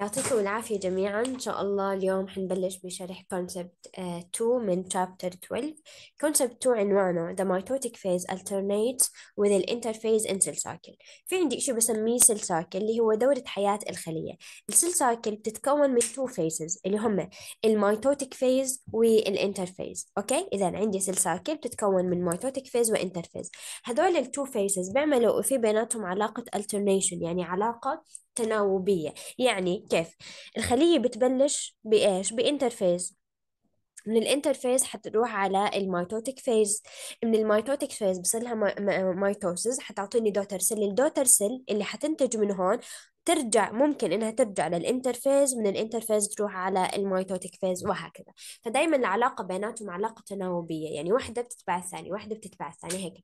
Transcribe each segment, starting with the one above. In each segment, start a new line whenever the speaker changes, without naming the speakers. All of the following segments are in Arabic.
يعطيكم العافية جميعا إن شاء الله اليوم حنبلش بشرح concept 2 من chapter 12 concept 2 عنوانه the mitotic phase alternates with the interphase in cell cycle في عندي إشي بسميه cell cycle اللي هو دورة حياة الخلية cell cycle بتتكون من two phases اللي هم mitotic phase وال interphase أوكي إذا عندي cell cycle بتتكون من mitotic phase وانترفيز هذول two phases بيعملوا في بيناتهم علاقة alternation يعني علاقة تناوبية يعني كيف الخلية بتبلش بإيش بإنترفيز من الانترفيز حتروح على الميتوتيك فيز من الميتوتيك فيز بصير لها ميتوسز حتعطيني دوتر سيل الدوتر سيل اللي حتنتج من هون ترجع ممكن انها ترجع للانترفيز من الانترفيز تروح على الميتوتيك فيز وهكذا فدائما العلاقه بيناتهم علاقه تناوبيه يعني واحده بتتبع الثانيه واحده بتتبع الثانيه هيك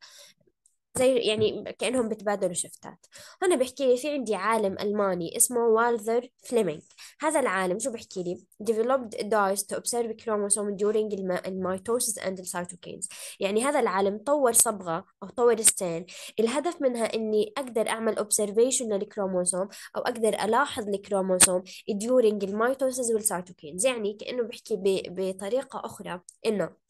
زي يعني كأنهم بتبادلوا شفتات هنا بحكي لي في عندي عالم ألماني اسمه والذر فليمينغ هذا العالم شو بحكي لي developed dyes to observe chromosome during mitosis and cytokines يعني هذا العالم طور صبغة أو طور ستين الهدف منها إني أقدر أعمل observation للكروموسوم أو أقدر ألاحظ الكروموسوم during mitosis والcytokines يعني كأنه بحكي بطريقة أخرى إنه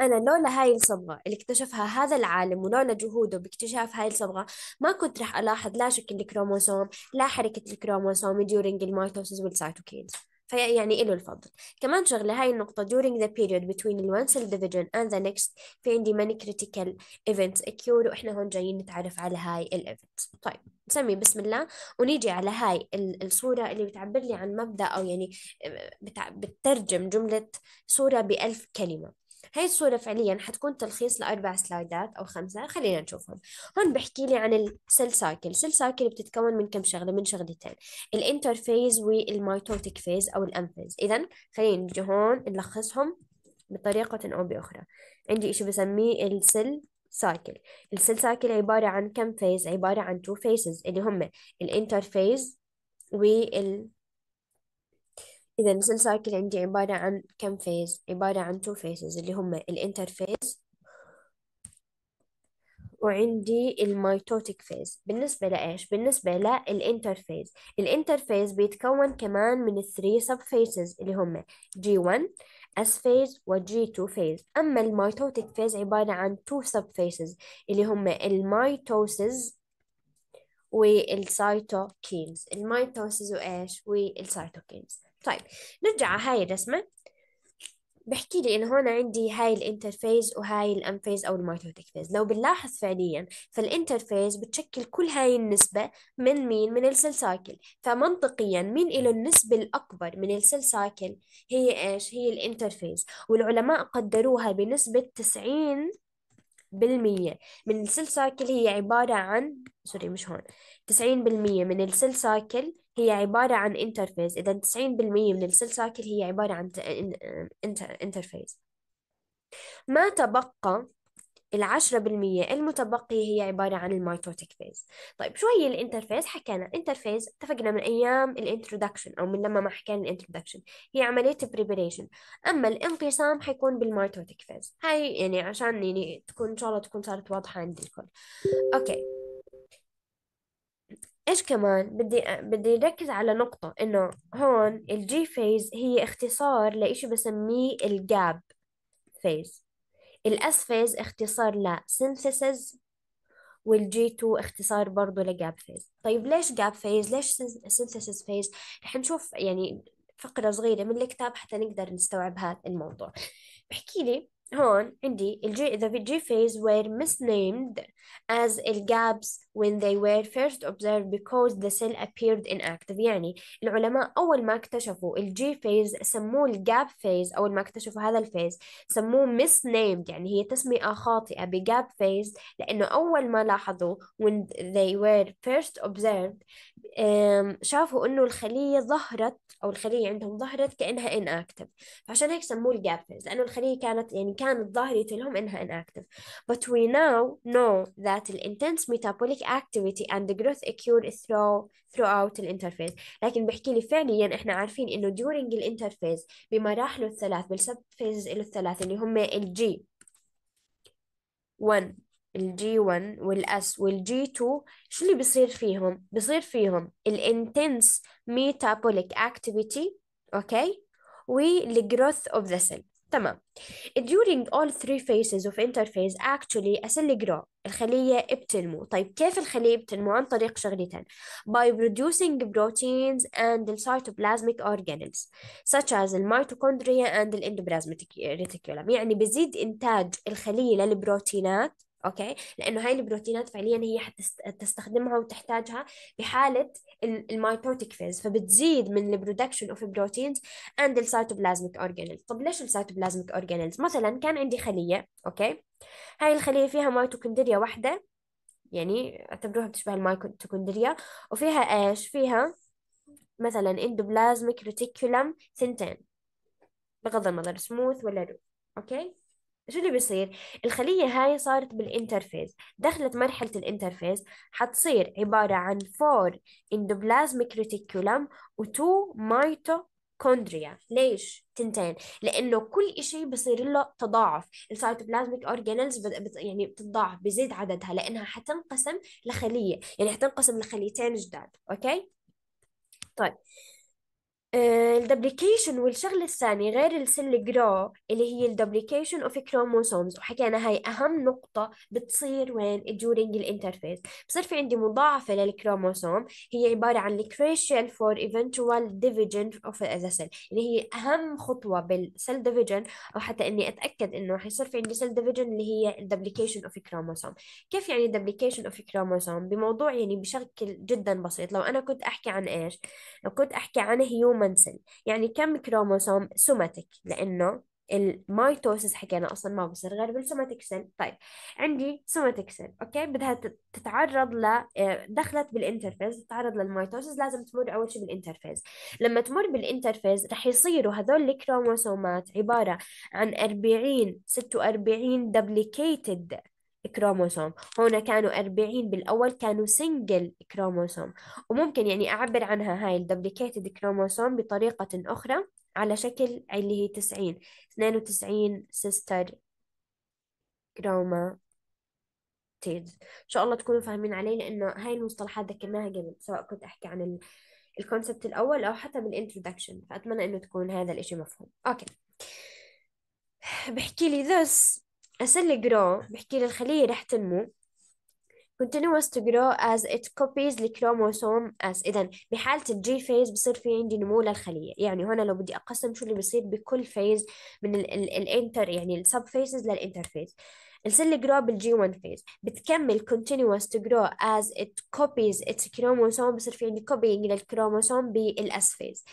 أنا لولا هاي الصبغة اللي اكتشفها هذا العالم ولولا جهوده باكتشاف هاي الصبغة ما كنت راح ألاحظ لا شكل الكروموسوم لا حركة الكروموسوم during الميتوسيس والسيتوكينز فيعني له الفضل كمان شغلة هاي النقطة during the period between the one cell division and the next في عندي many critical events occur وإحنا هون جايين نتعرف على هاي الايفنتس طيب نسمي بسم الله ونيجي على هاي الصورة اللي بتعبر لي عن مبدأ أو يعني آه، بترجم جملة صورة بألف كلمة هاي الصورة فعليا حتكون تلخيص لأربع سلايدات أو خمسة خلينا نشوفهم هون بحكي لي عن السيل سايكل السيل سايكل بتتكون من كم شغلة من شغلتين الانترفيز والميتوتيك فيز أو الأنفيز إذا خلينا نجي هون نلخصهم بطريقة أو بأخرى عندي إشي بسميه السيل سايكل السيل سايكل عبارة عن كم فيز عبارة عن تو فيزز اللي هم الانترفيز وال إذا السيل سايكل عندي عبارة عن كم فيز عبارة عن تو فيزز اللي هم الانترفيز وعندي الميتوتيك فيز بالنسبة لإيش؟ بالنسبة للإنترفيز الإنترفيز بيتكون كمان من الثري سب فيزز اللي هم G1 S فيز و G2 فيز أما الميتوتيك فيز عبارة عن تو سب فيزز اللي هم الميتوسز والسيتوكينز الميتوسز وإيش؟ والسيتوكينز طيب نرجع على هاي الرسمة بحكي لي انه هون عندي هاي الانترفيز وهاي الانفيز او الميتوتيك فيز لو بنلاحظ فعليا فالانترفيز بتشكل كل هاي النسبة من مين من السيل سايكل فمنطقيا مين إله النسبة الاكبر من السيل سايكل هي ايش هي الانترفيز والعلماء قدروها بنسبة 90 بالمية من السيل سايكل هي عبارة عن سوري مش هون تسعين بالمية من السيل سايكل هي عبارة عن انترفيس إذا 90% من السيل سايكل هي عبارة عن انترفيس آه، ما تبقى العشرة بالمية المتبقية هي عبارة عن الميتوتيك فيز طيب شو هي الانترفيز حكينا انترفيز اتفقنا من أيام الانترودكشن أو من لما ما حكينا الانترودكشن هي عملية preparation أما الانقسام حيكون بالميتوتيك فيز هاي يعني عشان يعني تكون إن شاء الله تكون صارت واضحة عند الكل أوكي ايش كمان بدي بدي نركز على نقطة انه هون الجي فيز هي اختصار لإشي بسميه الجاب فيز الاس فيز اختصار لسينثيسز والجي 2 اختصار برضه لجاب فيز طيب ليش جاب فيز ليش سينثيسز فيز رح نشوف يعني فقرة صغيرة من الكتاب حتى نقدر نستوعب هذا الموضوع بحكي لي هون عندي الجي the G phase were misnamed as الجابس when they were first observed because the cell appeared inactive يعني العلماء أول ما اكتشفوا الجي فيز سموه الجاب فيز أول ما اكتشفوا هذا الفيز سموه misnamed يعني هي تسمية خاطئة بجاب فيز لأنه أول ما لاحظوا when they were first observed شافوا إنه الخلية ظهرت أو الخلية عندهم ظهرت كأنها inactive فعشان هيك سموه الجاب فيز لأنه الخلية كانت يعني كانت ظاهرة لهم إنها inactive but we now know that the intense metabolic activity and the growth occur through throughout interface لكن بحكي لي فعليا احنا عارفين انه during interface بمراحله الثلاث بالسب phases الثلاث اللي هم الجي 1 الجي 1 والاس والجي 2 شو اللي بصير فيهم بصير فيهم intense metabolic activity اوكي growth of the cell تمام during all three phases of interphase actually a cell grow الخلية بتنمو طيب كيف الخلية بتنمو عن طريق شغلتين by producing proteins and the cytoplasmic organelles such as mitochondria and the endoplasmic reticulum يعني بزيد إنتاج الخلية للبروتينات اوكي لانه هاي البروتينات فعليا هي حتستخدمها وتحتاجها بحاله الميتوتيك فيز فبتزيد من البرودكشن اوف بروتينز اند السيتوبلازميك اورجانيل طب ليش السيتوبلازميك اورجانيلز مثلا كان عندي خليه اوكي هاي الخليه فيها ميتوكوندريا واحده يعني اعتبروها بتشبه الميتوكوندريا وفيها ايش فيها مثلا اندوبلازميك ريتيكولم ثنتين بغض النظر سموث ولا رو اوكي شو اللي بيصير؟ الخلية هاي صارت بالانترفيز دخلت مرحلة الانترفيز حتصير عبارة عن 4 اندوبلازميك ريتيكولم و2 كوندريا ليش؟ تنتين لأنه كل إشي بصير له تضاعف السيتوبلازميك أورجانيلز يعني بتتضاعف بزيد عددها لأنها حتنقسم لخلية يعني حتنقسم لخليتين جداد أوكي؟ طيب آه، الدبليكيشن والشغلة الثانية غير السل جرو اللي هي الدبليكيشن اوف كروموسومز وحكينا هاي أهم نقطة بتصير وين during الانترفيز بصير في عندي مضاعفة للكروموسوم هي عبارة عن الكريشيال فور eventual division of the cell اللي هي أهم خطوة بالسيل ديفيجن أو حتى إني أتأكد إنه حيصير في عندي سل ديفيجن اللي هي الدبليكيشن اوف كروموسوم كيف يعني دبليكيشن اوف كروموسوم بموضوع يعني بشكل جدا بسيط لو أنا كنت أحكي عن إيش لو كنت أحكي عن هيومن سيل يعني كم كروموسوم سوماتيك لأنه المايتوسس حكينا اصلا ما بصير غير بالسوماتيك سيل طيب عندي سوماتيك سيل اوكي بدها تتعرض ل آه، دخلت بالانترفيز تتعرض للمايتوسس لازم تمر اول شيء بالانترفيز لما تمر بالانترفيز رح يصيروا هذول الكروموسومات عباره عن 40 46 دبليكيتد كروموسوم هون كانوا 40 بالأول كانوا سنجل كروموسوم وممكن يعني أعبر عنها هاي الدوبليكيتد كروموسوم بطريقة أخرى على شكل اللي هي 90 92 سيستر كروما تيد ان شاء الله تكونوا فاهمين علي لانه هاي المصطلحات ذكرناها قبل سواء كنت احكي عن الكونسبت الاول او حتى بالانترودكشن فاتمنى انه تكون هذا الاشي مفهوم اوكي بحكي لي this أسلي جرو بحكي لي الخلية رح تنمو continuous to grow as it copies the chromosome as إذا بحالة الجي فيز بصير في عندي نمو للخلية يعني هنا لو بدي أقسم شو اللي بصير بكل فيز من الانتر يعني السب فيزز للانترفيز السيل جرو بالجي 1 فيز بتكمل continuous to grow as it copies its chromosome بصير في عندي copying للكروموسوم بالاس فيز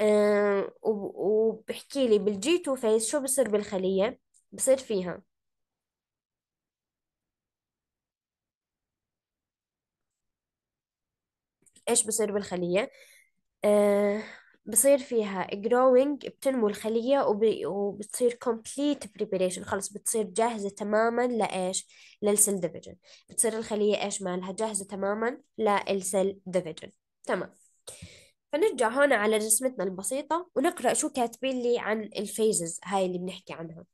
أه وبحكي لي بالجي 2 فيز شو بصير بالخلية بصير فيها ايش بصير بالخلية آه، بصير فيها growing بتنمو الخلية وبتصير complete preparation خلص بتصير جاهزة تماما لإيش للسيل division بتصير الخلية إيش مالها جاهزة تماما للسيل division تمام فنرجع هون على رسمتنا البسيطة ونقرأ شو كاتبين لي عن الفيزز هاي اللي بنحكي عنها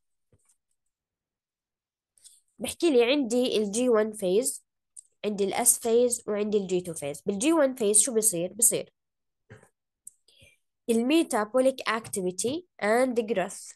بحكي لي عندي الجي 1 فيز عندي الاس فيز وعندي الجي 2 فيز بالجي 1 فيز شو بصير بصير الميتابوليك اكتيفيتي اند جروث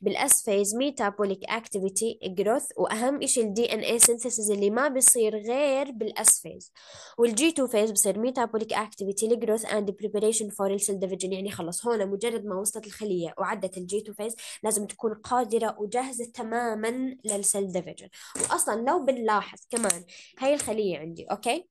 بالأسفيز ميتابوليك اكتيفيتي جروث وأهم شيء الدي إن اي سينثيسيس اللي ما بصير غير بالأسفيز والجي تو فيز بصير ميتابوليك اكتيفيتي جروث أند بريبريشن فور السيل ديفيجن يعني خلص هون مجرد ما وصلت الخلية وعدت الجي تو فيز لازم تكون قادرة وجاهزة تماما للسيل ديفيجن وأصلا لو بنلاحظ كمان هاي الخلية عندي أوكي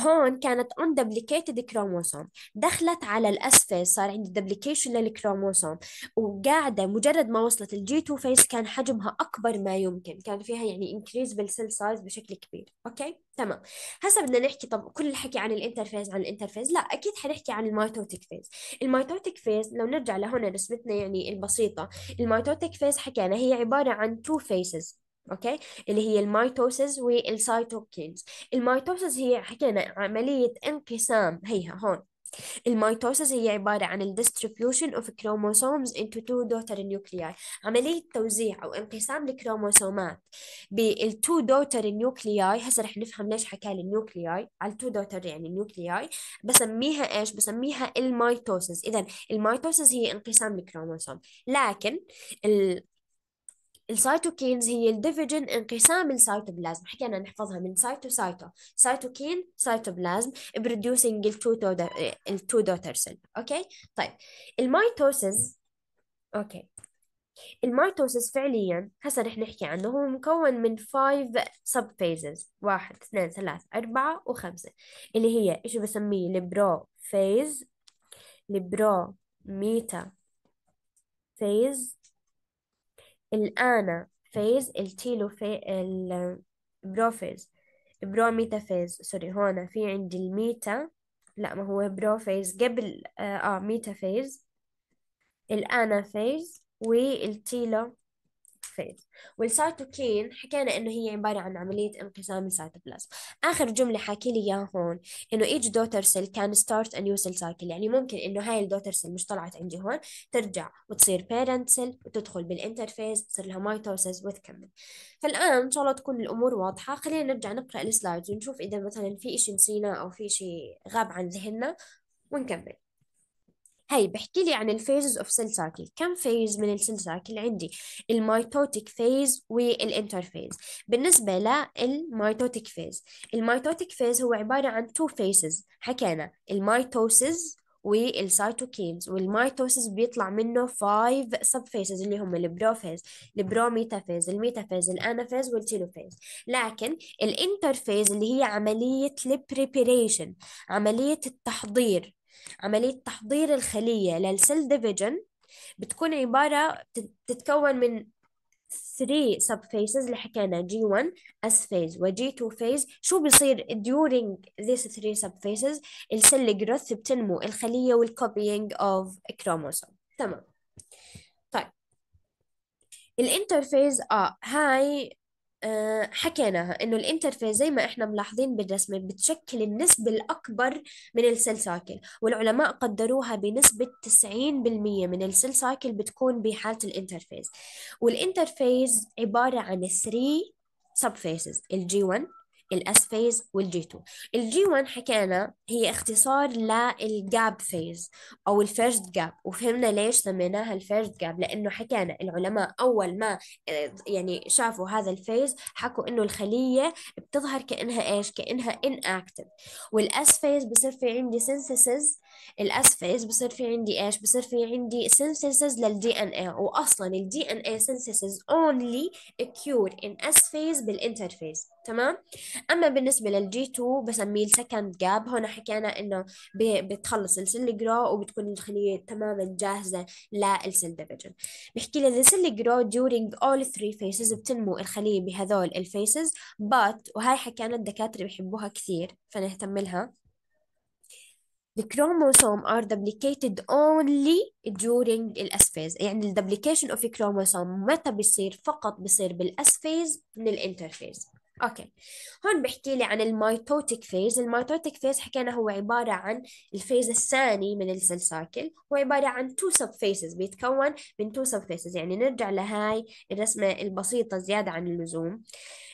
هون كانت اون دبليكيتد كروموسوم دخلت على الأسفل صار عندي دبليكيشن للكروموسوم وقاعدة مجرد ما وصلت الجي 2 فيس كان حجمها أكبر ما يمكن كان فيها يعني انكريز بالسيل سايز بشكل كبير أوكي تمام هسا بدنا نحكي طب كل الحكي عن الانترفيز عن الانترفيز لا أكيد حنحكي عن الميتوتيك فيز الميتوتيك فيز لو نرجع لهون رسمتنا يعني البسيطة الميتوتيك فيز حكينا هي عبارة عن تو فيسز اوكي اللي هي الميتوسز والسيتوكينز الميتوسز هي حكينا عملية انقسام هيها هون الميتوسز هي عبارة عن distribution اوف كروموسومز into two daughter nuclei عملية توزيع أو انقسام الكروموسومات two daughter nuclei هسا رح نفهم ليش حكى لي nuclei على التو daughter يعني nuclei بسميها ايش؟ بسميها الميتوسز إذا الميتوسز هي انقسام الكروموسوم لكن ال السيتوكينز هي الديفيجن انقسام السيتوبلازم حكينا نحفظها من سايتو سايتو سيتوكين سيتوبلازم بروديوسينج التو التو دوتر سيل اوكي طيب الميتوسيس اوكي الميتوسيس فعليا هسه رح نحكي عنه هو مكون من 5 سب فيزز 1 2 3 4 و5 اللي هي إيش بسميه البرو فيز البرو ميتا فيز الآنا فيز التيلو في البروفيز فيز سوري هون في عندي الميتا لا ما هو بروفيز قبل اه, آه، فيز الانا فيز والتيلو فيز والسايتوكين حكينا انه هي عبارة عن عملية انقسام السيتوبلازم اخر جملة حاكي لي اياها هون انه ايج دوتر سيل كان ستارت ا نيو سيل سايكل يعني ممكن انه هاي الدوتر سيل مش طلعت عندي هون ترجع وتصير بيرنت سيل وتدخل بالانترفيز تصير لها مايتوسيس وتكمل فالان ان شاء الله تكون الامور واضحة خلينا نرجع نقرا السلايدز ونشوف اذا مثلا في شيء نسيناه او في شيء غاب عن ذهننا ونكمل هاي بحكي لي عن الفيزز اوف سيل سايكل كم فيز من السيل سايكل عندي الميتوتيك فيز والانترفيز بالنسبه للميتوتيك فيز الميتوتيك فيز هو عباره عن تو فيزز حكينا الميتوسز والسيتوكينز والميتوسيس بيطلع منه 5 سب فيزز اللي هم البروفيز البروميتافيز الميتافيز الانافيز والتيلوفيز لكن الانترفيز اللي هي عمليه البريبريشن عمليه التحضير عملية تحضير الخلية للسيل ديفيجن بتكون عبارة تتكون من 3 سب فيسز اللي حكينا جي 1 اس فيز وجي 2 فيز شو بيصير during these 3 سب فيسز السيل جروث بتنمو الخلية والكوبينج اوف كروموسوم تمام طيب الانترفيز اه هاي آه، حكيناها انه الانترفيس زي ما احنا ملاحظين بالرسمه بتشكل النسبه الاكبر من السيل سايكل والعلماء قدروها بنسبه 90% من السيل سايكل بتكون بحاله الانترفيس والانترفيس عباره عن 3 سب فيسز الجي 1 الاس فيز والجي 2 الجي 1 حكينا هي اختصار للجاب فيز او الفيرست جاب وفهمنا ليش سميناها الفيرست جاب لانه حكينا العلماء اول ما آه، يعني شافوا هذا الفيز حكوا انه الخليه بتظهر كانها ايش كانها ان اكتف والاس فيز بصير في عندي سينثيسز الاس فيز بصير في عندي ايش بصير في عندي سينثيسز للدي ان اي واصلا الدي ان اي سينثيسز اونلي occur in S phase بالانترفيز تمام اما بالنسبه للجي 2 بسميه السكند جاب هون حكينا انه بتخلص السيل جرو وبتكون الخليه تماما جاهزه للسيل ديفيجن بحكي لي the cell grow during all three phases بتنمو الخليه بهذول الفيسز but وهي حكينا الدكاتره بحبوها كثير فنهتم لها The chromosome are duplicated only during S phase يعني the duplication of chromosome متى بصير فقط بصير S phase من الانترفيز اوكي هون بحكي لي عن الميتوتيك فيز الميتوتيك فيز حكينا هو عباره عن الفيز الثاني من السيل سايكل هو عباره عن تو سب فيزز بيتكون من تو سب فيزز يعني نرجع لهاي الرسمه البسيطه زياده عن اللزوم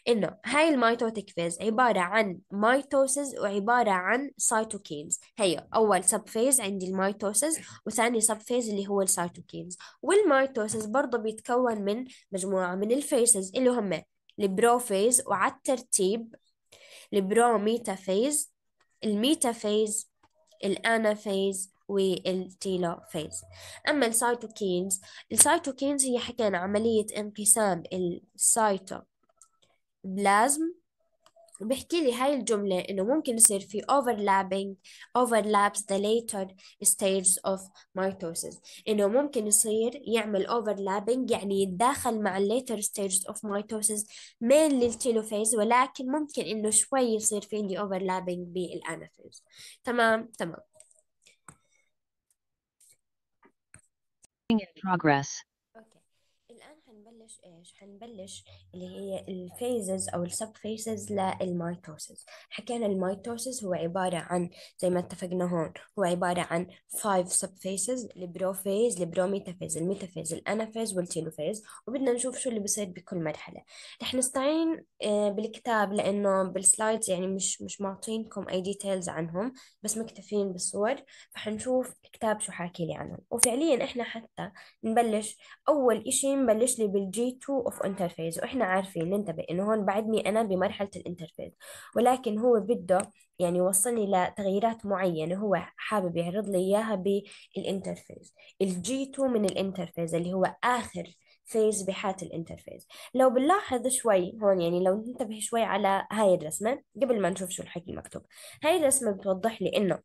انه هاي الميتوتيك فيز عباره عن مايتوسز وعباره عن سايتوكينز هي اول سب فيز عندي الميتوسز وثاني سب فيز اللي هو السايتوكينز والميتوسز برضه بيتكون من مجموعه من الفيزز اللي هم البروفيز وعلى الترتيب البرو ميتافيز الميتافيز الانافيز والتيلوفيز أما السيتوكينز السيتوكينز هي حكينا عملية انقسام السيتو بلازم بحكي لي هاي الجملة إنه ممكن يصير في overlapping overlaps the later stages of mitosis إنه ممكن يصير يعمل overlapping يعني يتداخل مع ال later stages of mitosis mainly التيلوفيز ولكن ممكن إنه شوي يصير في عندي overlapping بالأنافيز تمام تمام In progress ايش؟ حنبلش اللي هي الفيزز او السب فيزز للميتوسز، حكينا الميتوسز هو عباره عن زي ما اتفقنا هون هو عباره عن فايف سب فيزز البروفيز البروميتافيز الميتافيز الانافيز والتيلوفيز وبدنا نشوف شو اللي بصير بكل مرحله رح نستعين آه، بالكتاب لانه بالسلايدز يعني مش مش معطينكم اي ديتيلز عنهم بس مكتفين بالصور فحنشوف الكتاب شو حاكي لي عنهم وفعليا احنا حتى نبلش اول شيء نبلش لي بالج جي 2 اوف انترفيس وإحنا عارفين ننتبه إنه هون بعدني أنا بمرحلة الانترفيس ولكن هو بده يعني يوصلني لتغييرات معينة هو حابب يعرض لي إياها بالانترفيس الجي 2 من الانترفيس اللي هو آخر فيز بحالة الانترفيس لو بنلاحظ شوي هون يعني لو ننتبه شوي على هاي الرسمة قبل ما نشوف شو الحكي مكتوب هاي الرسمة بتوضح لي إنه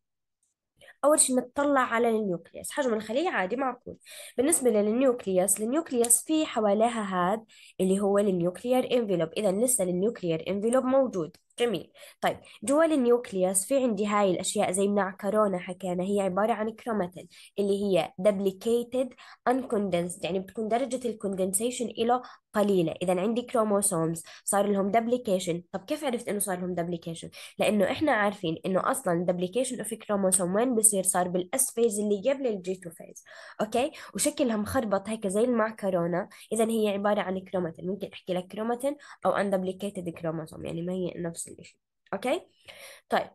اول شيء نطلع على النيوكليوس حجم الخليه عادي معقول بالنسبه للنيوكليوس النيوكليوس في حواليها هاد اللي هو النيوكليير انفلوب اذا لسه النيوكليير انفلوب موجود جميل طيب جوا النيوكليوس في عندي هاي الأشياء زي معكرونة حكينا هي عبارة عن كروماتين اللي هي ان uncondensed يعني بتكون درجة الكوندنسيشن له قليلة إذا عندي كروموسومز صار لهم دبليكيشن طب كيف عرفت إنه صار لهم دبليكيشن لأنه إحنا عارفين إنه أصلا دبليكيشن أوف كروموسوم وين بصير صار بالأس فيز اللي قبل الجي 2 فيز أوكي وشكلها مخربط هيك زي المعكرونة إذا هي عبارة عن كروماتين ممكن أحكي لك كروماتين أو دبليكيتد كروموسوم يعني ما هي نفس Okay. طيب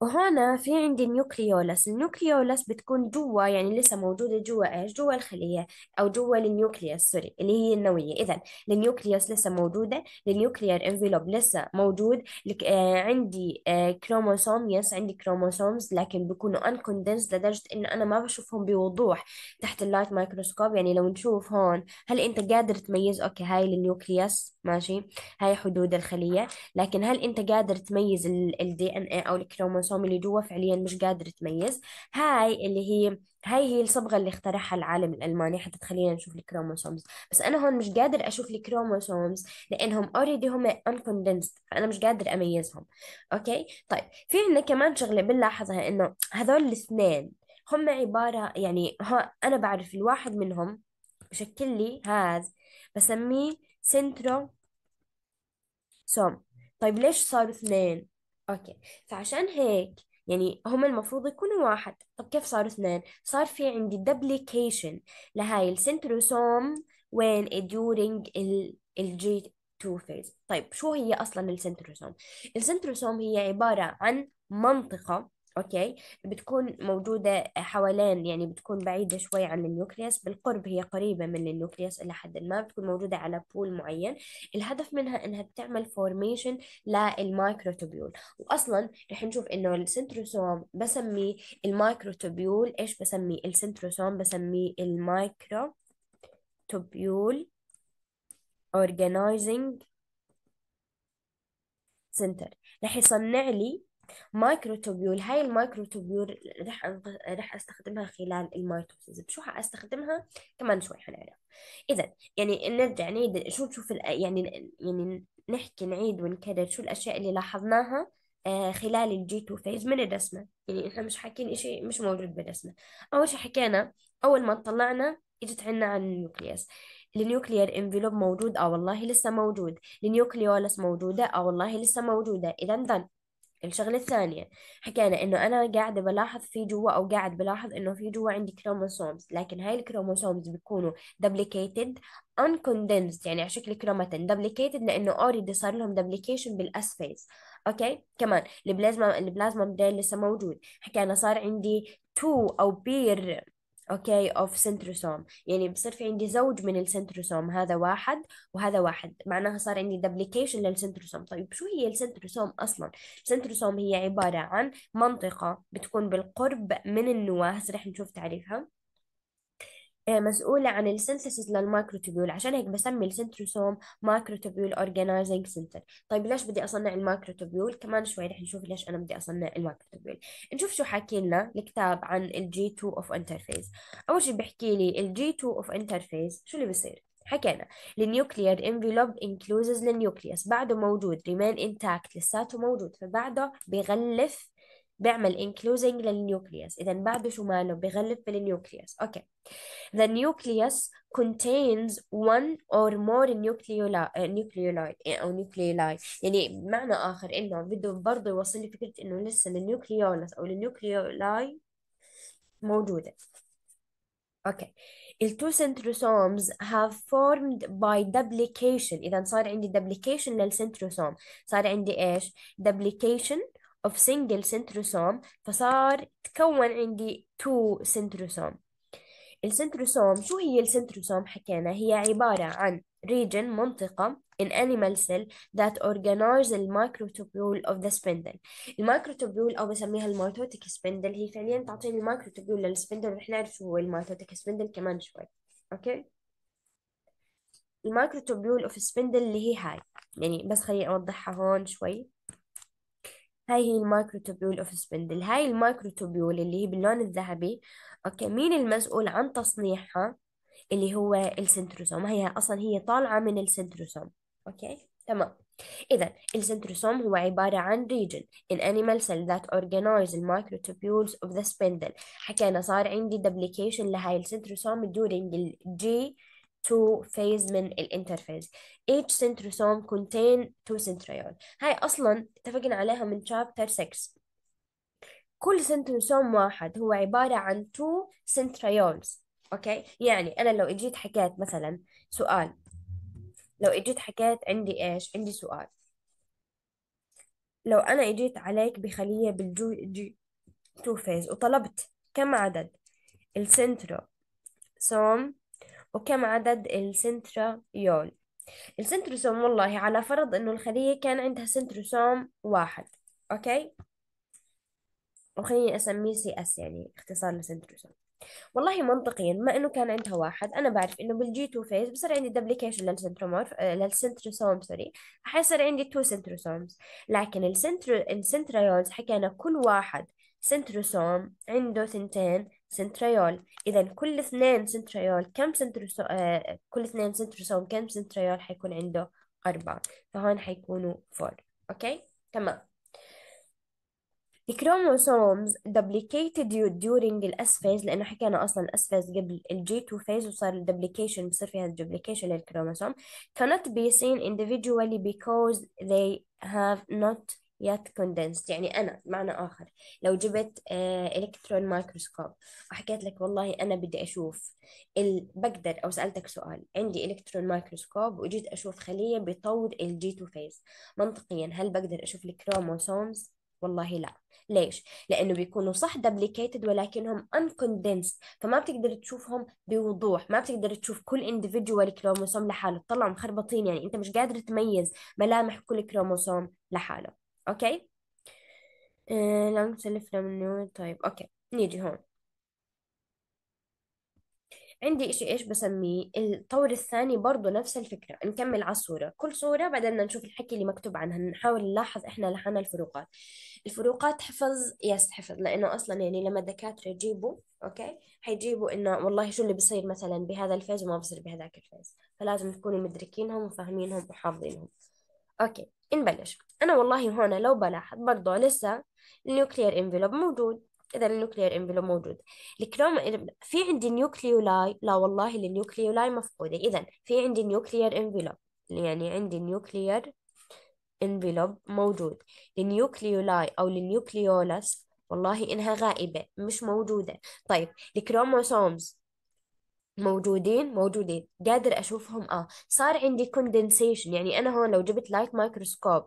وهنا في عندي النيوكليولس النيوكليولس بتكون جوا يعني لسه موجودة جوا إيش جوا الخلية أو جوا النيوكليوس سوري اللي هي النوية إذا النيوكليوس لسه موجودة النيوكليار انفلوب لسه موجود لك آه عندي آه كروموسوم يس عندي كروموسومز لكن بيكونوا انكوندنس لدرجة إن أنا ما بشوفهم بوضوح تحت اللايت مايكروسكوب يعني لو نشوف هون هل أنت قادر تميز أوكي هاي النيوكليوس ماشي هاي حدود الخلية لكن هل أنت قادر تميز الدي إن إيه أو الكروموسوم الكروموسوم اللي جوا فعليا مش قادر تميز هاي اللي هي هاي هي الصبغة اللي اخترعها العالم الألماني حتى تخلينا نشوف الكروموسومز بس أنا هون مش قادر أشوف الكروموسومز لأنهم اوريدي هم uncondensed فأنا مش قادر أميزهم أوكي طيب في عندنا كمان شغلة بنلاحظها إنه هذول الاثنين هم عبارة يعني ها أنا بعرف الواحد منهم بشكل لي هذا بسميه سنترو سوم طيب ليش صاروا اثنين اوكي فعشان هيك يعني هم المفروض يكونوا واحد طب كيف صاروا اثنين صار في عندي دبليكيشن لهاي السنتروسوم وين during ال الجي تو فيز طيب شو هي اصلا السنتروسوم السنتروسوم هي عبارة عن منطقة أوكي بتكون موجودة حوالين يعني بتكون بعيدة شوي عن النيوكليوس بالقرب هي قريبة من النيوكليوس إلى حد ما بتكون موجودة على بول معين الهدف منها إنها بتعمل فورميشن للمايكروتوبيول وأصلا رح نشوف إنه السنتروسوم بسميه المايكروتوبيول إيش بسميه السنتروسوم بسميه المايكرو توبيول اورجانيزنج سنتر رح يصنع لي مايكروتوبيول هاي المايكروتوبيول رح رح استخدمها خلال الميتوسيس بشو حاستخدمها كمان شوي حنعرف اذا يعني نرجع نعيد شو نشوف يعني يعني نحكي نعيد ونكرر شو الاشياء اللي لاحظناها آه، خلال الجي تو فيز من الرسمة يعني احنا مش حاكين شيء مش موجود بالرسمة اول شيء حكينا اول ما طلعنا اجت عنا عن النيوكليوس النيوكليير انفلوب موجود اه والله لسه موجود النيوكليولس موجودة اه والله لسه موجودة اذا دن الشغلة الثانية حكينا إنه أنا قاعدة بلاحظ في جوا أو قاعد بلاحظ إنه في جوا عندي كروموسومز لكن هاي الكروموسومز بيكونوا duplicated uncondensed يعني على شكل كروماتين duplicated لأنه already صار لهم duplication بالأسفيس أوكي كمان البلازما البلازما ميمبرين لسه موجود حكينا صار عندي two أو بير اوكي اوف سنتروسوم يعني بصير في عندي زوج من السنتروسوم هذا واحد وهذا واحد معناها صار عندي دبليكيشن للسنتروسوم طيب شو هي السنتروسوم اصلا السنتروسوم هي عباره عن منطقه بتكون بالقرب من النواه رح نشوف تعريفها إيه، مسؤولة عن السنتسيس للمايكروتوبيول عشان هيك بسمي السنتروسوم مايكروتوبيول اورجانيزنج سنتر طيب ليش بدي اصنع المايكروتوبيول كمان شوي رح نشوف ليش انا بدي اصنع المايكروتوبيول نشوف شو حاكي لنا الكتاب عن الجي 2 اوف انترفيس اول شيء بحكي لي الجي 2 اوف انترفيس شو اللي بصير حكينا النيوكليير انفلوب انكلوزز للنيوكليوس بعده موجود ريمين انتاكت لساته موجود فبعده بغلف بيعمل انكلوزنج للنيوكليوس اذا بعده شو ماله بغلف بالنيوكليوس اوكي the nucleus contains one or more nucleoli آه، nucleoli آه، او nucleoli يعني بمعنى اخر انه بده برضه يوصل لي فكره انه لسه النيوكليولس او النيوكليولاي موجوده اوكي التو centrosomes have formed by duplication إذا صار عندي duplication للسنتروسوم صار عندي إيش duplication of single centrosome فصار تكون عندي two centrosome السنتروسوم شو هي السنتروسوم حكينا هي عبارة عن region منطقة in animal cell that organize the microtubule of the spindle الميكروتوبيول أو بسميها الميتوتيك spindle هي فعليا تعطيني الميكروتوبيول للسبندل رح نعرف شو هو الميتوتيك spindle كمان شوي أوكي الميكروتوبيول of spindle اللي هي هاي يعني بس خليني أوضحها هون شوي هاي هي المايكروتوبيول اوف سبندل هاي المايكروتوبيول اللي هي باللون الذهبي اوكي مين المسؤول عن تصنيعها اللي هو السنتروسوم هي اصلا هي طالعه من السنتروسوم اوكي تمام إذا السنتروسوم هو عبارة عن ريجن ان animal سيل ذات اورجانيز the microtubules اوف سبندل حكينا صار عندي دبليكيشن لهاي السنتروسوم during الجي G two phase من الانترفيز each centrosome contain two centriole هاي أصلا اتفقنا عليها من chapter 6 كل سنتروسوم واحد هو عبارة عن two centrioles أوكي يعني أنا لو إجيت حكيت مثلا سؤال لو إجيت حكيت عندي إيش عندي سؤال لو أنا إجيت عليك بخلية بالجو تو فيز وطلبت كم عدد السنترو سوم وكم عدد السنتريول السنتروسوم والله على فرض انه الخلية كان عندها سنتروسوم واحد اوكي وخليني اسميه سي اس يعني اختصار لسنتروسوم والله منطقيا ما انه كان عندها واحد انا بعرف انه بالجي تو فيز بصير عندي دبليكيشن للسنترومورف آه، للسنتروسوم سوري حيصير عندي تو سنتروسومز لكن السنترو السنتريولز حكينا كل واحد سنتروسوم عنده ثنتين سنتريول إذا كل اثنين سنتريول كم سنتروسوم آه، كل اثنين سنتروسوم كم سنتريول حيكون عنده أربعة فهون حيكونوا فور أوكي تمام The chromosomes duplicated during الاس phase لأنه حكينا أصلا الاس phase قبل الجي 2 phase وصار الدبليكيشن بصير فيها الدبليكيشن للكروموسوم cannot be seen individually because they have not يا كوندنس يعني أنا معنى آخر لو جبت آه، إلكترون مايكروسكوب وحكيت لك والله أنا بدي أشوف ال... بقدر أو سألتك سؤال عندي إلكترون مايكروسكوب وجيت أشوف خلية بطور الجي تو فيز منطقيا هل بقدر أشوف الكروموسومز والله لا ليش؟ لأنه بيكونوا صح دبليكيتد ولكنهم uncondensed فما بتقدر تشوفهم بوضوح ما بتقدر تشوف كل انديفيديوال كروموسوم لحاله تطلعوا مخربطين يعني أنت مش قادر تميز ملامح كل كروموسوم لحاله اوكي آه لم تلف طيب اوكي نيجي هون عندي إشي إيش بسميه الطور الثاني برضو نفس الفكرة نكمل على الصورة كل صورة بعدين بدنا نشوف الحكي اللي مكتوب عنها نحاول نلاحظ إحنا لحنا الفروقات الفروقات حفظ يس حفظ لأنه أصلا يعني لما الدكاترة يجيبوا أوكي حيجيبوا إنه والله شو اللي بصير مثلا بهذا الفيز وما بصير بهذاك الفيز فلازم تكونوا مدركينهم وفاهمينهم وحافظينهم أوكي نبلش أنا والله هون لو بلاحظ برضه لسه النيوكليير انفلوب موجود إذا النيوكليير انفلوب موجود الكروم في عندي نيوكليولاي لا والله النيوكليولاي مفقودة إذا في عندي نيوكليير انفلوب يعني عندي نيوكليير انفلوب موجود النيوكليولاي أو النيوكليولس والله إنها غائبة مش موجودة طيب الكروموسومز موجودين موجودين قادر أشوفهم آه صار عندي كوندنسيشن يعني أنا هون لو جبت لايت مايكروسكوب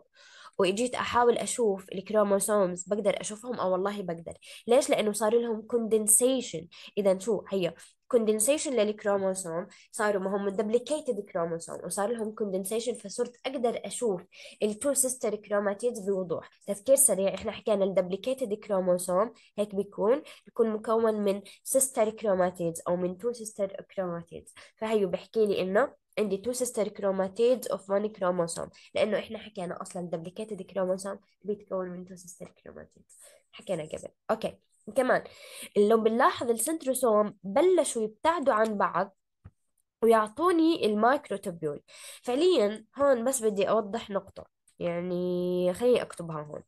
واجيت احاول اشوف الكروموسومز بقدر اشوفهم اه والله بقدر ليش لانه صار لهم كوندنسيشن اذا شو هي كوندنسيشن للكروموسوم صاروا ما هم دبليكيتد كروموسوم وصار لهم كوندنسيشن فصرت اقدر اشوف التو سيستر كروماتيدز بوضوح تذكير سريع احنا حكينا الدبليكيتد كروموسوم هيك بيكون بيكون مكون من سيستر كروماتيدز او من تو سيستر كروماتيدز فهيو بحكي لي انه عندي تو سيستر كروماتيدز اوف وان كروموسوم لانه احنا حكينا اصلا دبليكيتد كروموسوم بيتكون من تو سيستر كروماتيدز حكينا قبل اوكي كمان لو بنلاحظ السنتروسوم بلشوا يبتعدوا عن بعض ويعطوني المايكروتوبيول فعليا هون بس بدي أوضح نقطة يعني خليني أكتبها هون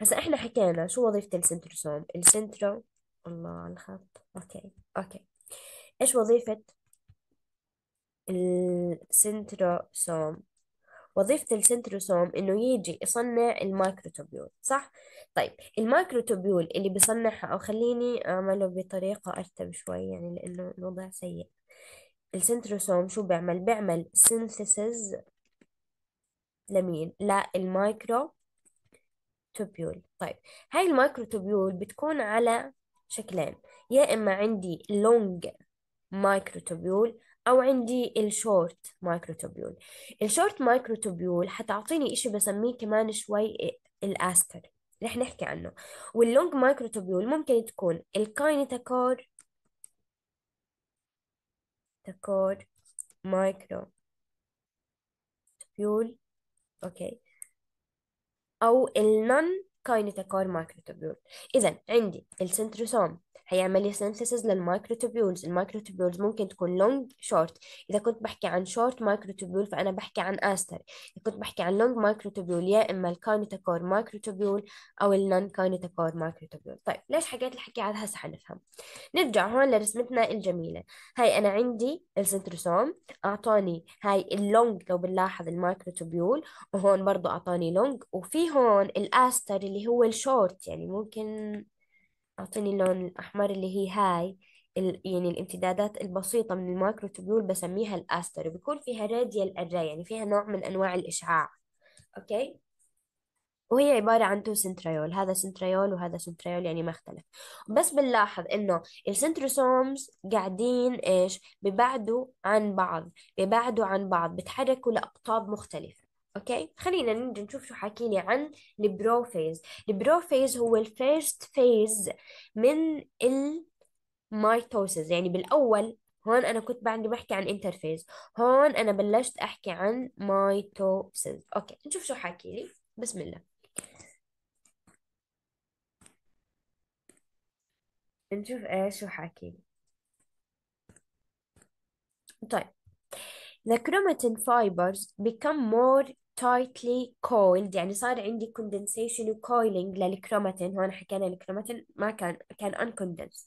هسا إحنا حكينا شو وظيفة السنتروسوم السنترو الله على الخط أوكي أوكي إيش وظيفة السنتروسوم وظيفة السنتروسوم إنه يجي يصنع المايكروتوبيول صح؟ طيب المايكروتوبيول اللي بيصنعها أو خليني أعمله بطريقة أرتب شوي يعني لأنه الوضع سيء السنتروسوم شو بيعمل؟ بيعمل سينثيسز لمين؟ المايكرو توبيول طيب هاي المايكروتوبيول بتكون على شكلين يا إما عندي لونج مايكروتوبيول أو عندي الشورت مايكروتوبيول الشورت مايكروتوبيول حتعطيني إشي بسميه كمان شوي الأستر رح نحكي عنه واللونج مايكروتوبيول ممكن تكون الكاينيتاكور تاكور مايكرو تبيول أوكي أو النون كاينيتاكور مايكروتوبيول إذا عندي السنتروسوم هيعمل لي سينثيسز للمايكروتوبيولز المايكروتوبيولز ممكن تكون لونج شورت اذا كنت بحكي عن شورت مايكروتوبيول فانا بحكي عن استر اذا كنت بحكي عن لونج مايكروتوبيول يا اما الكاينوتاكور مايكروتوبيول او النون كاينوتاكور مايكروتوبيول طيب ليش حكيت الحكي هذا هسه حنفهم نرجع هون لرسمتنا الجميله هاي انا عندي السنتروسوم اعطاني هاي اللونج لو بنلاحظ المايكروتوبيول وهون برضه اعطاني لونج وفي هون الاستر اللي هو الشورت يعني ممكن أعطيني اللون الأحمر اللي هي هاي ال... يعني الامتدادات البسيطة من المايكروتوبيول بسميها الأستر بيكون فيها راديال أري يعني فيها نوع من أنواع الإشعاع أوكي وهي عبارة عن تو سنتريول هذا سنتريول وهذا سنتريول يعني ما اختلف بس بنلاحظ انه السنتروسومز قاعدين ايش ببعدوا عن بعض ببعدوا عن بعض بتحركوا لأقطاب مختلفة اوكي خلينا نجي نشوف شو حاكي لي عن البروفيز البروفيز هو الفيرست فيز من الميتوسيس يعني بالاول هون انا كنت بعدي بحكي عن انترفيز هون انا بلشت احكي عن ميتوسيس اوكي نشوف شو حاكي لي بسم الله نشوف ايش شو لي طيب The chromatin fibers become more tightly coiled يعني صار عندي condensation وcoiling للكروماتين هون حكينا الكروماتين ما كان كان uncondensed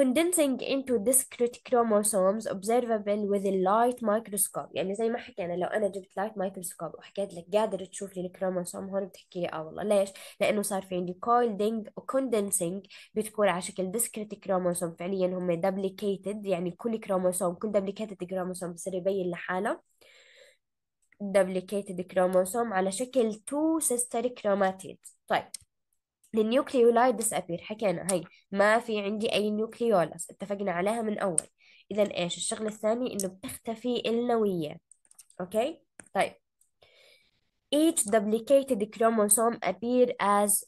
condensing into discrete chromosomes observable with a light microscope يعني زي ما حكينا لو انا جبت لايت مايكروسكوب وحكيت لك قادر تشوف لي الكروموسوم هون بتحكي لي اه والله ليش لانه صار في عندي coiling وcondensing بتكون على شكل discrete chromosome فعليا هم duplicated يعني كل كروموسوم كل duplicated chromosome بصير يبين لحاله duplicated chromosome على شكل two sister chromatids طيب النيوكليولايد disappear حكينا هي ما في عندي أي نيوكليولس اتفقنا عليها من أول إذا إيش الشغلة الثانية إنه بتختفي النوية أوكي طيب each duplicated chromosome appear as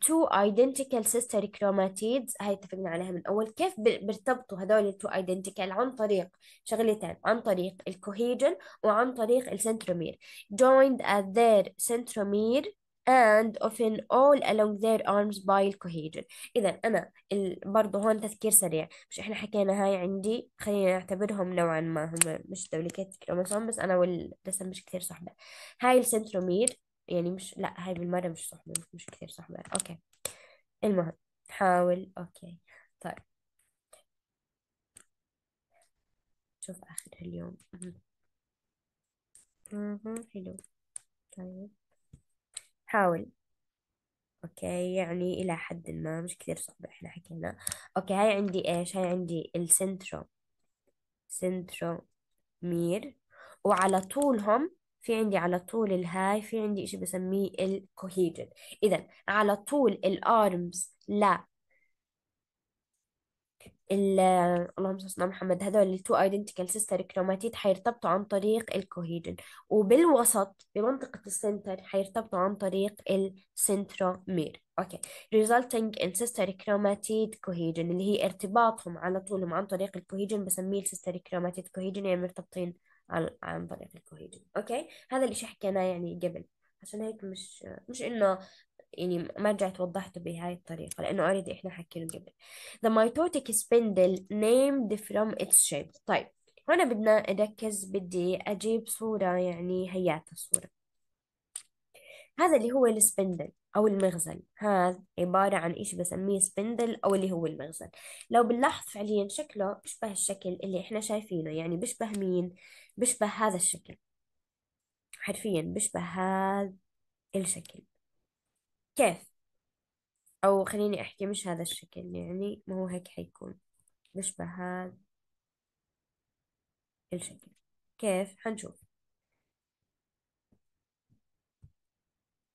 تو ايدنتيكال سيستر كروماتيدز هاي اتفقنا عليها من اول كيف بيرتبطوا هذول التو ايدنتيكال عن طريق شغلتين عن طريق الكوهيجن وعن طريق السنترومير joined at their centromere and often all along their arms by cohesion اذا انا ال... برضه هون تذكير سريع مش احنا حكينا هاي عندي خلينا نعتبرهم نوعا ما هم مش دوبليكيت كروموسوم بس انا والرسم مش كثير صحبه هاي السنترومير يعني مش لا هاي بالمرة مش صحبة مش, كثير صحبة أوكي المهم حاول أوكي طيب شوف آخر اليوم أها حلو طيب حاول اوكي يعني الى حد ما مش كثير صح احنا حكينا اوكي هاي عندي ايش هاي عندي السنترو سنترو مير وعلى طولهم في عندي على طول الهاي في عندي إشي بسميه الكوهيجن إذا على طول الأرمز لا اللهم صل على محمد هذول التو ايدنتيكال سيستر كروماتيد حيرتبطوا عن طريق الكوهيجن وبالوسط بمنطقة السنتر حيرتبطوا عن طريق السنترومير اوكي ريزالتنج ان سيستر كروماتيد كوهيجن اللي هي ارتباطهم على طولهم عن طريق الكوهيجن بسميه السيستر كروماتيد كوهيجن يعني مرتبطين عن, عن طريق الكوهيجن اوكي هذا اللي حكيناه يعني قبل عشان هيك مش مش انه يعني ما رجعت وضحته بهاي الطريقة لأنه اريد إحنا حكينا قبل the mitotic spindle named from its shape طيب هنا بدنا أركز بدي أجيب صورة يعني هيات الصورة هذا اللي هو السبندل أو المغزل هذا عبارة عن إيش بسميه سبندل أو اللي هو المغزل لو بنلاحظ فعليا شكله بيشبه الشكل اللي إحنا شايفينه يعني بيشبه مين بيشبه هذا الشكل حرفيا بيشبه هذا الشكل كيف أو خليني أحكي مش هذا الشكل يعني ما هو هيك حيكون بيشبه هذا الشكل كيف حنشوف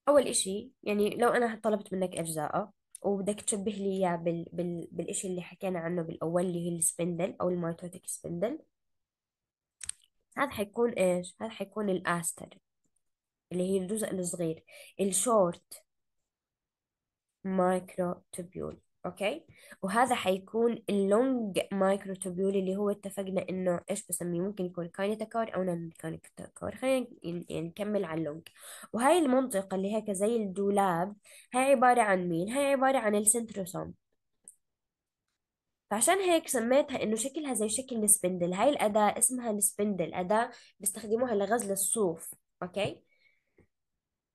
أول إشي يعني لو أنا طلبت منك أجزاء وبدك تشبه لي إياه بال... بال... بالإشي اللي حكينا عنه بالأول اللي هي السبندل أو الميتوتك سبندل هذا حيكون ايش هذا حيكون الاستر اللي هي الجزء الصغير الشورت مايكرو تبيول اوكي وهذا حيكون اللونج مايكرو تبيول اللي هو اتفقنا انه ايش بسميه ممكن يكون كاينيتاكور او نون كاينيتاكور خلينا يعني نكمل على اللونج وهاي المنطقة اللي هيك زي الدولاب هاي عبارة عن مين هاي عبارة عن السنتروسوم فعشان هيك سميتها إنه شكلها زي شكل السبندل هاي الأداة اسمها السبندل أداة بيستخدموها لغزل الصوف أوكي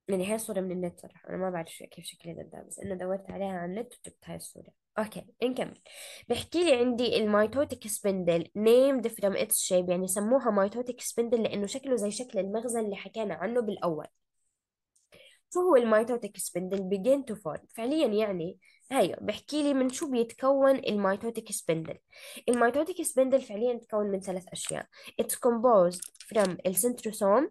يعني هاي الصورة من النت صراحة أنا ما بعرف كيف شكل الأداة بس إنه دورت عليها على النت وجبت هاي الصورة اوكي نكمل بحكي لي عندي الميتوتيك سبندل named from its shape يعني سموها ميتوتيك سبندل لانه شكله زي شكل المغزل اللي حكينا عنه بالاول شو هو الميتوتيك سبندل begin to form فعليا يعني هيا أيوة، بحكي لي من شو بيتكون الميتوتيك سبندل الميتوتيك سبندل فعليا بيتكون من ثلاث أشياء it's composed from السنتروسوم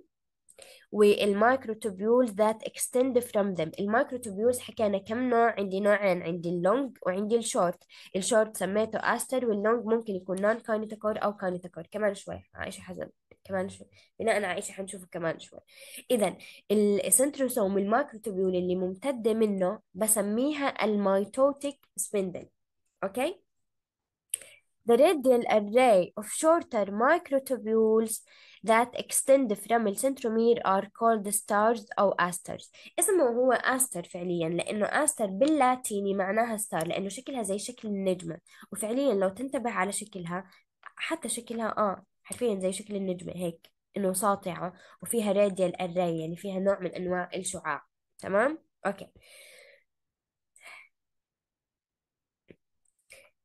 والمايكروتوبيول ذات اكستند فروم ذم المايكروتوبيول حكينا كم نوع عندي نوعين عندي اللونج وعندي الشورت الشورت سميته أستر واللونج ممكن يكون نون كاينيتوكور أو كاينيتوكور كمان شوي عايشة حزن كمان شوي بناء على ايش حنشوفه كمان شوي اذا السنتروسوم الماكروتوبيول اللي ممتده منه بسميها الميتوتيك سبندل اوكي The radial array of shorter microtubules that extend from the centromere are called stars أو asters اسمه هو أستر فعليا لأنه أستر باللاتيني معناها ستار لأنه شكلها زي شكل النجمة وفعليا لو تنتبه على شكلها حتى شكلها آه حرفيا زي شكل النجمة هيك إنه ساطعة وفيها راديال الري يعني فيها نوع من أنواع الشعاع تمام؟ أوكي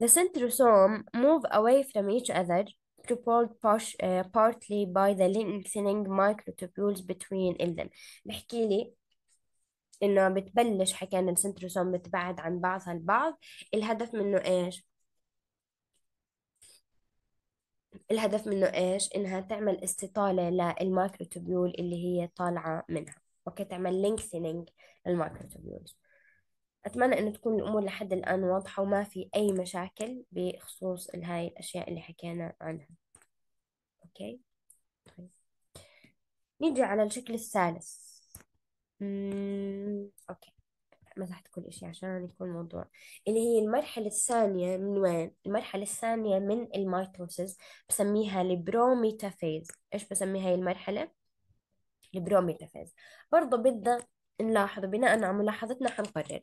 The centrosome move away from each other propelled push, uh, eh, partly by the lengthening microtubules between them بحكي لي إنه بتبلش حكينا السنتروسوم بتبعد عن بعضها البعض الهدف منه إيش؟ الهدف منه إيش إنها تعمل استطالة للمايكروتوبيول اللي هي طالعة منها أوكي تعمل لينكثينينج للمايكروتوبيولز أتمنى إن تكون الأمور لحد الآن واضحة وما في أي مشاكل بخصوص هاي الأشياء اللي حكينا عنها أوكي طيب. نيجي على الشكل الثالث أوكي مسحت كل إشي عشان يكون الموضوع اللي هي المرحلة الثانية من وين؟ المرحلة الثانية من الميتوسيس بسميها البروميتافيز إيش بسمي هاي المرحلة؟ البروميتافيز برضه بدها نلاحظه بناء على ملاحظتنا حنقرر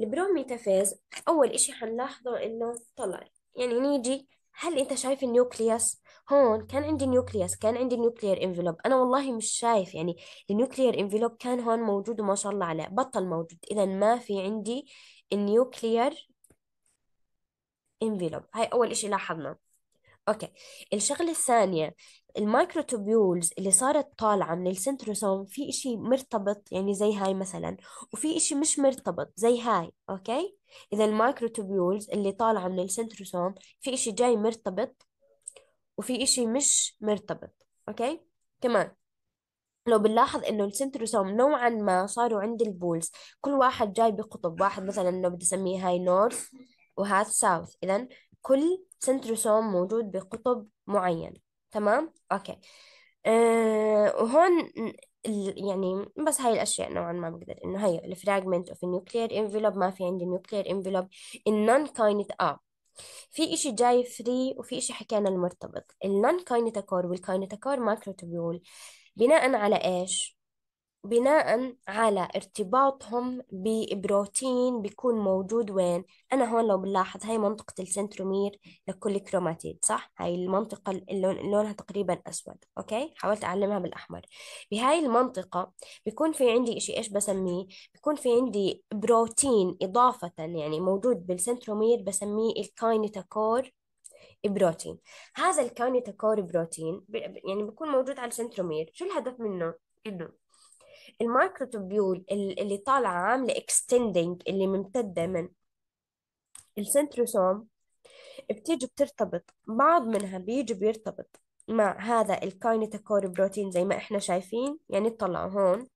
البروميتافيز أول إشي حنلاحظه إنه طلع يعني نيجي هل انت شايف النيوكليوس هون كان عندي نيوكليوس كان عندي نيوكليير انفلوب انا والله مش شايف يعني النيوكليير انفلوب كان هون موجود وما شاء الله عليه بطل موجود اذا ما في عندي النيوكليير انفلوب هاي اول اشي لاحظنا اوكي الشغله الثانيه المايكروتوبيولز اللي صارت طالعه من السنتروسوم في اشي مرتبط يعني زي هاي مثلا وفي اشي مش مرتبط زي هاي اوكي اذا المايكروتوبيولز اللي طالعه من السنتروسوم في اشي جاي مرتبط وفي اشي مش مرتبط اوكي كمان لو بنلاحظ انه السنتروسوم نوعا ما صاروا عند البولز كل واحد جاي بقطب واحد مثلا انه بدي اسميه هاي نورث وهذا ساوث اذا كل سنتروسوم موجود بقطب معين تمام اوكي أه وهون يعني بس هاي الاشياء نوعا ما بقدر انه هي الفراجمنت اوف النيوكلير انفلوب ما في عندي نيوكلير انفلوب النون كاينت اب في إشي جاي فري وفي إشي حكينا المرتبط النون كاينتاكور والكاينتاكور مايكروتوبيول بناء على إيش بناء على ارتباطهم ببروتين بيكون موجود وين أنا هون لو بنلاحظ هاي منطقة السنترومير لكل كروماتيد صح هاي المنطقة اللون لونها تقريبا أسود أوكي حاولت أعلمها بالأحمر بهاي المنطقة بيكون في عندي إشي إيش بسميه بيكون في عندي بروتين إضافة يعني موجود بالسنترومير بسميه الكاينيتاكور بروتين هذا الكاينيتاكور بروتين يعني بيكون موجود على السنترومير شو الهدف منه؟ إنه المايكروتوبيول اللي طالعة عاملة اكستندنج اللي ممتدة من السنتروسوم بتيجي بترتبط بعض منها بيجي بيرتبط مع هذا الكاينيتاكوري بروتين زي ما احنا شايفين يعني اطلعوا هون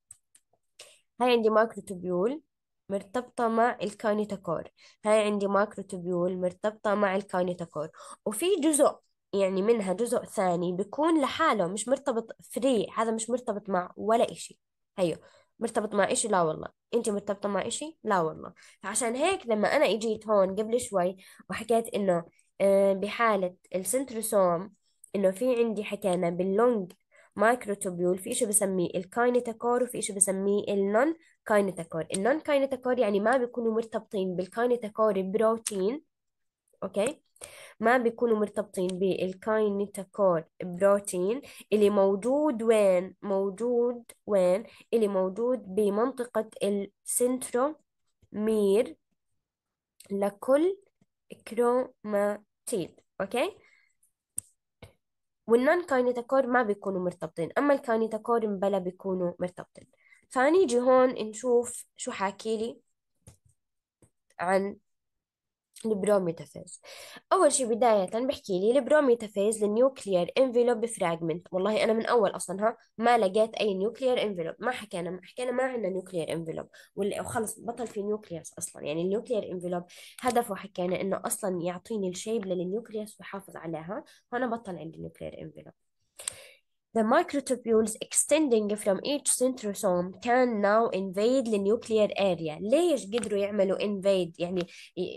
هاي عندي مايكروتوبيول مرتبطة مع الكاينيتاكور هاي عندي مايكروتوبيول مرتبطة مع الكاينيتاكور وفي جزء يعني منها جزء ثاني بيكون لحاله مش مرتبط فري هذا مش مرتبط مع ولا إشي هيو أيوه. مرتبط مع إشي لا والله أنت مرتبطة مع إشي لا والله فعشان هيك لما أنا إجيت هون قبل شوي وحكيت إنه آه، بحالة السنتروسوم إنه في عندي حكينا باللونج مايكروتوبيول في إشي بسميه الكاينيتاكور وفي إشي بسميه النون كاينيتاكور النون كاينيتاكور يعني ما بيكونوا مرتبطين بالكاينيتاكور بروتين أوكي ما بيكونوا مرتبطين بالكاينيتاكول بروتين اللي موجود وين موجود وين اللي موجود بمنطقة السنترومير لكل كروماتيد اوكي والنون كاينيتاكور ما بيكونوا مرتبطين اما الكاينيتاكور بلا بيكونوا مرتبطين فنيجي هون نشوف شو حاكيلي عن البروميتافيز اول شيء بدايه بحكي لي البروميتافيز النيوكليير انفلوب فراجمنت والله انا من اول اصلا ها ما لقيت اي نيوكليير انفلوب ما حكينا ما حكينا ما عندنا نيوكليير انفلوب وخلص بطل في نيوكليوس اصلا يعني النيوكليير انفلوب هدفه حكينا انه اصلا يعطيني الشيب للنيوكليوس ويحافظ عليها وانا بطل عندي نيوكليير انفلوب The microtubules extending from each centrosome can now invade the nuclear area. ليش قدروا يعملوا invade يعني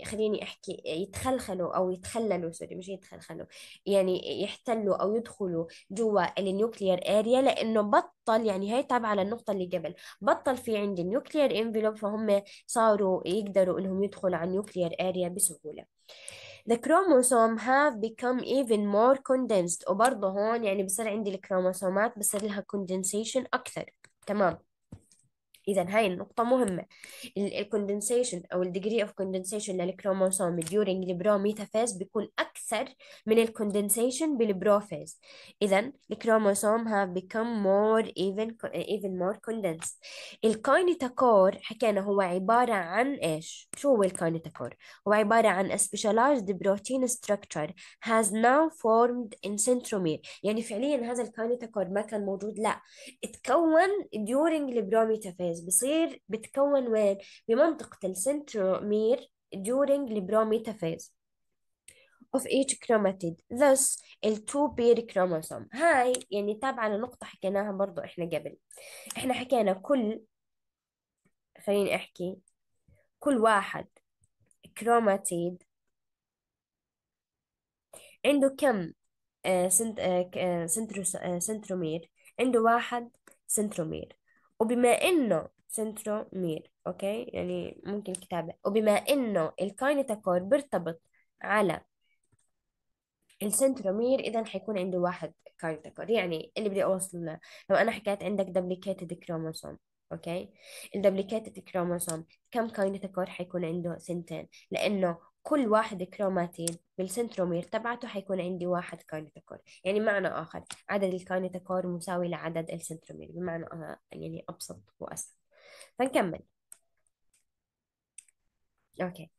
خليني أحكي يتخلخلوا أو يتخللوا سوري مش يتخلخلوا يعني يحتلوا أو يدخلوا جوا النيوكلير area لأنه بطل يعني هي تابعة للنقطة اللي قبل بطل في عندي nuclear envelope فهم صاروا يقدروا إنهم يدخلوا على النيوكلير area بسهولة. The chromosome have become even more condensed وبرضه هون يعني بصير عندي الكروموسومات بصير لها condensation أكثر تمام إذا هاي النقطة مهمة condensation أو degree of condensation للكروموسوم during البروميتافيز بيكون أكثر من condensation الكوندنسيشن بالبروفيز إذا الكروموسوم have become more even even more condensed الكاينيتاكور حكينا هو عبارة عن إيش؟ شو هو الكاينيتاكور؟ هو عبارة عن a specialized protein structure has now formed in centromere يعني فعليا هذا الكاينيتاكور ما كان موجود لا اتكون during البروميتافيز الفيروس بصير بتكون وين بمنطقة السنترومير during البروميتا phase of each chromatid thus ال two pair chromosome هاي يعني تابعة لنقطة حكيناها برضو احنا قبل احنا حكينا كل خليني احكي كل واحد كروماتيد عنده كم سنت... آه، سنترومير آه، آه، عنده واحد سنترومير وبما انه سنترومير اوكي يعني ممكن كتابة وبما انه الكاينتاكور بيرتبط على السنترومير اذا حيكون عنده واحد كاينتاكور يعني اللي بدي اوصل له لو انا حكيت عندك دبليكيتد كروموسوم اوكي الدبليكيتد كروموسوم كم كاينتاكور حيكون عنده سنتين لانه كل واحد كروماتين بالسنترومير تبعته حيكون عندي واحد كاينتاكور يعني معنى آخر عدد الكاينتاكور مساوي لعدد السنترومير بمعنى آه، يعني أبسط وأسهل فنكمل أوكي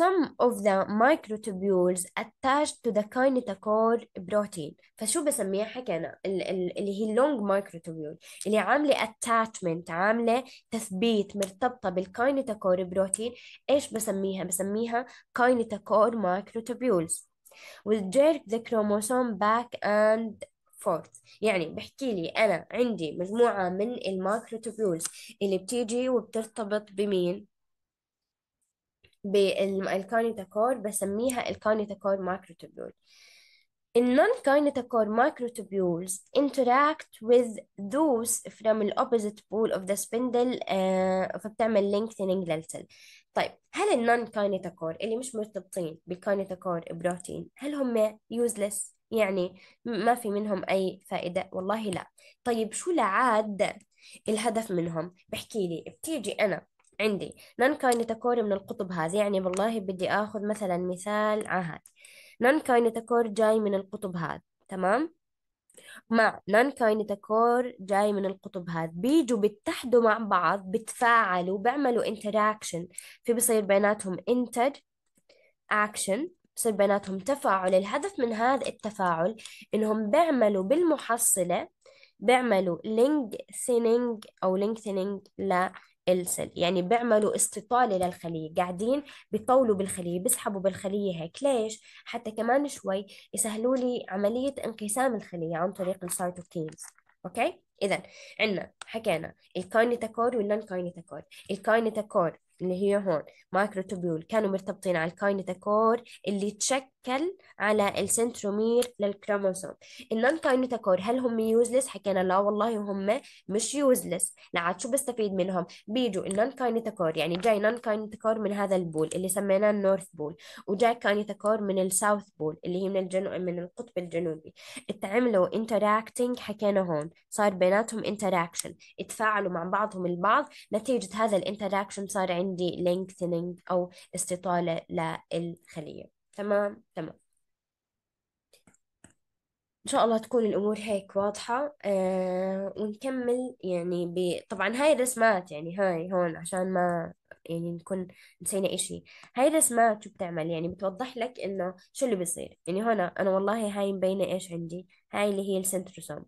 some of the microtubules attached to the kinetochore protein فشو بسميها حكينا اللي هي long microtubule اللي عاملة attachment عاملة تثبيت مرتبطة بالكاينيتوكور بروتين ايش بسميها بسميها kinetochore microtubules will jerk the chromosome back and forth يعني بحكي لي أنا عندي مجموعة من الماكروتوبيولز اللي بتيجي وبترتبط بمين بالكاينوتاكور بسميها الكاينوتاكور ماكروتوبيول النون kinetochore microtubules interact with those from the opposite pole of the spindle uh, فبتعمل lengthening للسل طيب هل النون kinetochore اللي مش مرتبطين بالكاينوتاكور بروتين هل هم useless يعني ما في منهم أي فائدة والله لا طيب شو لعاد الهدف منهم بحكي لي بتيجي أنا عندي نون تكون من القطب هذا يعني والله بدي آخذ مثلا مثال عهد نون تكون جاي من القطب هذا تمام مع نون تكون جاي من القطب هذا بيجوا بيتحدوا مع بعض بتفاعلوا بيعملوا انتراكشن في بصير بيناتهم انتر اكشن بصير بيناتهم تفاعل الهدف من هذا التفاعل انهم بيعملوا بالمحصلة بيعملوا لينك او لينك لا السل يعني بيعملوا استطالة للخلية قاعدين بيطولوا بالخلية بيسحبوا بالخلية هيك ليش؟ حتى كمان شوي يسهلوا لي عملية انقسام الخلية عن طريق السيتوكينز أوكي؟ إذا عندنا حكينا الكاينيتاكور والنون كاينيتاكور الكاينيتاكور اللي هي هون مايكروتوبيول كانوا مرتبطين على الكاينتاكور اللي تشكل على السنترومير للكروموسوم النون كاينتاكور هل هم يوزلس حكينا لا والله هم مش يوزلس لا عاد شو بستفيد منهم بيجوا النون كاينتاكور يعني جاي نون كاينتاكور من هذا البول اللي سميناه النورث بول وجاي كاينتاكور من الساوث بول اللي هي من الجنو... من القطب الجنوبي اتعملوا انتراكتنج حكينا هون صار بيناتهم انتراكشن اتفاعلوا مع بعضهم البعض نتيجة هذا الانتراكشن صار عندنا عندي لينكثنينج أو استطالة للخلية تمام تمام إن شاء الله تكون الأمور هيك واضحة آه ونكمل يعني ب... طبعا هاي الرسمات يعني هاي هون عشان ما يعني نكون نسينا إشي هاي الرسمات شو بتعمل يعني بتوضح لك إنه شو اللي بيصير يعني هنا أنا والله هاي مبينة إيش عندي هاي اللي هي السنتروسوم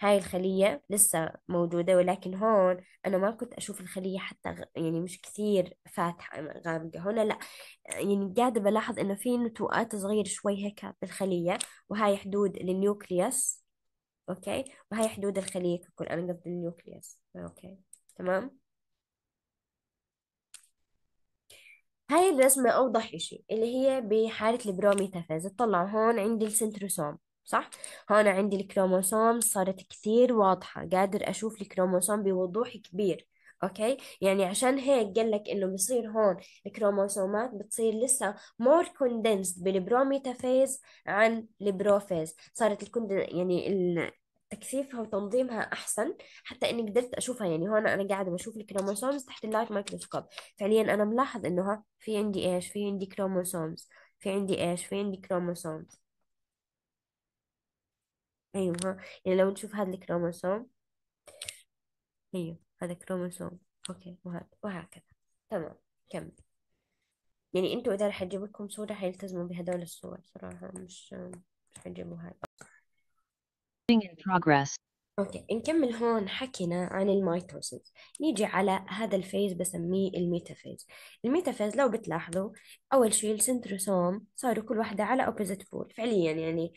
هاي الخلية لسه موجودة ولكن هون أنا ما كنت أشوف الخلية حتى يعني مش كثير فاتحة يعني غامقة هنا لا يعني قاعدة بلاحظ إنه في نتوءات صغيرة شوي هيك بالخلية وهاي حدود للنيوكليوس أوكي وهاي حدود الخلية ككل أنا قصدي النيوكليوس أوكي تمام هاي الرسمة أوضح إشي اللي هي بحالة البروميتافيز اطلع هون عندي السنتروسوم صح؟ هون عندي الكروموسوم صارت كثير واضحة قادر أشوف الكروموسوم بوضوح كبير اوكي يعني عشان هيك قال لك انه بصير هون الكروموسومات بتصير لسه مور كوندنسد بالبروميتافيز عن البروفيز صارت الكند يعني ال... تكثيفها وتنظيمها احسن حتى اني قدرت اشوفها يعني هون انا قاعده بشوف الكروموسومز تحت اللايت مايكروسكوب فعليا انا ملاحظ انه ها في عندي ايش في عندي كروموسومز في عندي ايش في عندي كروموسومز ايوه يعني لو نشوف هذا الكروموسوم ايوه هذا كروموسوم اوكي وهذا وهكذا تمام كمل يعني انتوا اذا رح اجيب لكم صورة حيلتزموا بهدول الصور صراحة مش مش حيجيبوا هاي in progress اوكي نكمل هون حكينا عن الميتوسيس نيجي على هذا الفيز بسميه الميتافيز الميتافيز لو بتلاحظوا اول شيء السنتروسوم صاروا كل واحدة على اوبوزيت بول فعليا يعني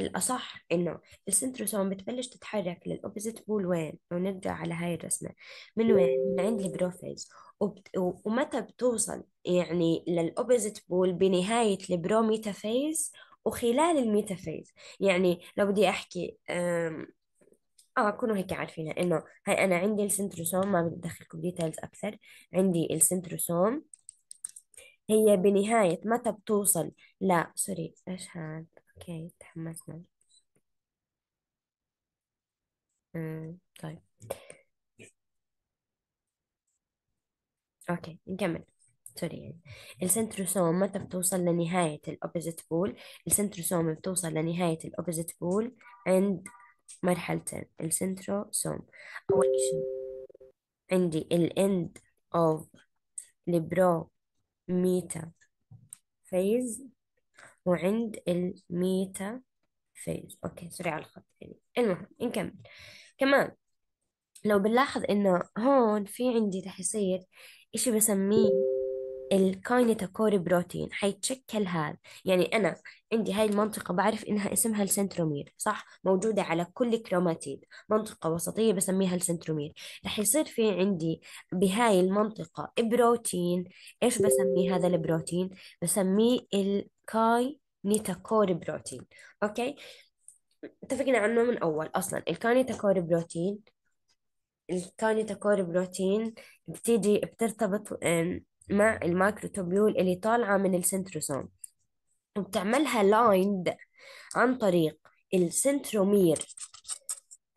الأصح إنه السنتروسوم بتبلش تتحرك للأوبزيت بول وين ونرجع على هاي الرسمة من وين؟ من عند البروفيز وبت... ومتى بتوصل يعني للأوبزيت بول بنهاية البروميتافيز وخلال الميتافيز يعني لو بدي أحكي أم... اه كونوا هيك عارفينها انه هاي انا عندي السنتروسوم ما بدي ادخلكم ديتيلز اكثر عندي السنتروسوم هي بنهاية متى بتوصل لا سوري ايش هذا اوكي تحمسنا أمم، طيب اوكي نكمل سوري يعني السنتروسوم متى بتوصل لنهاية الأوبوزيت بول السنتروسوم بتوصل لنهاية الأوبوزيت بول عند مرحلتين السنتروسوم أول شيء عندي الـ end of البرو ميتا phase وعند الميتا فيز أوكي سريع الخط يعني المهم نكمل كمان لو بنلاحظ إنه هون في عندي رح يصير إشي بسميه الكاينيتاكوري بروتين حيتشكل هذا يعني أنا عندي هاي المنطقة بعرف إنها اسمها السنترومير صح موجودة على كل كروماتيد منطقة وسطية بسميها السنترومير رح يصير في عندي بهاي المنطقة بروتين إيش بسميه هذا البروتين بسميه ال كاي نيتاكور بروتين اوكي اتفقنا عنه من اول اصلا الكانيتاكور بروتين الكانيتاكور بروتين بتيجي بترتبط مع الماكروتوبيول اللي طالعة من السنتروسوم وبتعملها لايند عن طريق السنترومير